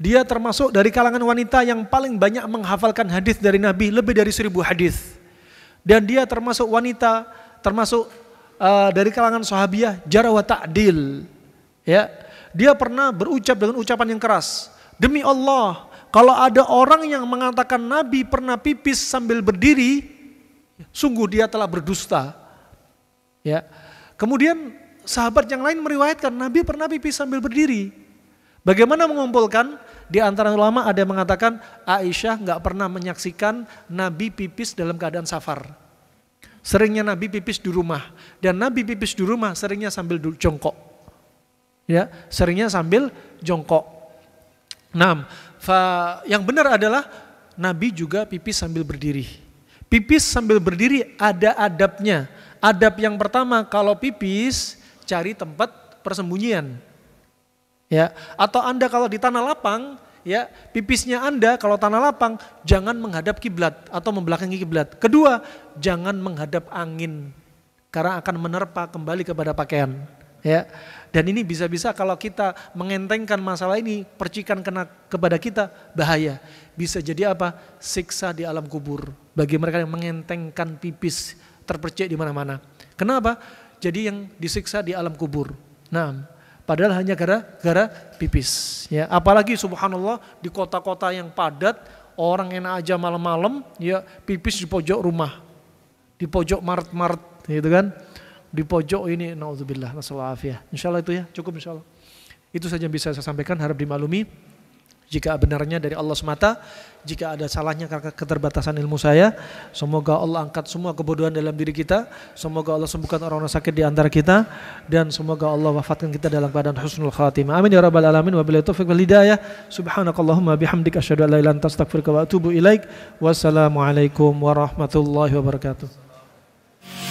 dia termasuk dari kalangan wanita yang paling banyak menghafalkan hadis dari Nabi, lebih dari seribu hadis. Dan dia termasuk wanita, termasuk uh, dari kalangan sahabiah, jarawa ta'dil. Ya, dia pernah berucap dengan ucapan yang keras. Demi Allah, kalau ada orang yang mengatakan Nabi pernah pipis sambil berdiri, sungguh dia telah berdusta. Ya. Kemudian sahabat yang lain meriwayatkan Nabi pernah pipis sambil berdiri. Bagaimana mengumpulkan? Di antara ulama ada yang mengatakan Aisyah nggak pernah menyaksikan Nabi pipis dalam keadaan safar. Seringnya Nabi pipis di rumah dan Nabi pipis di rumah seringnya sambil jongkok. Ya, seringnya sambil jongkok. Nah, yang benar adalah Nabi juga pipis sambil berdiri. Pipis sambil berdiri ada adabnya. Adab yang pertama kalau pipis cari tempat persembunyian Ya, atau Anda kalau di tanah lapang, ya, pipisnya Anda kalau tanah lapang jangan menghadap kiblat atau membelakangi kiblat. Kedua, jangan menghadap angin karena akan menerpa kembali kepada pakaian, ya. Dan ini bisa-bisa kalau kita mengentengkan masalah ini, percikan kena kepada kita bahaya. Bisa jadi apa? Siksa di alam kubur bagi mereka yang mengentengkan pipis terpercik di mana-mana. Kenapa? Jadi yang disiksa di alam kubur. Nah, padahal hanya gara-gara pipis ya apalagi subhanallah di kota-kota yang padat orang enak aja malam-malam ya pipis di pojok rumah di pojok mart-mart gitu kan di pojok ini naudzubillah nasallahu Insya insyaallah itu ya cukup insyaallah itu saja yang bisa saya sampaikan harap dimaklumi jika benarnya dari Allah semata, jika ada salahnya karena keterbatasan ilmu saya, semoga Allah angkat semua kebodohan dalam diri kita, semoga Allah sembuhkan orang-orang sakit di antara kita, dan semoga Allah wafatkan kita dalam keadaan husnul khatimah. Amin ya rabbal alamin, Wa wabillahi taufiq wal hidayah, subhanakallahumma bihamdika asyhadu an la ilaha anta wa atubu ilaik, wassalamualaikum warahmatullahi wabarakatuh.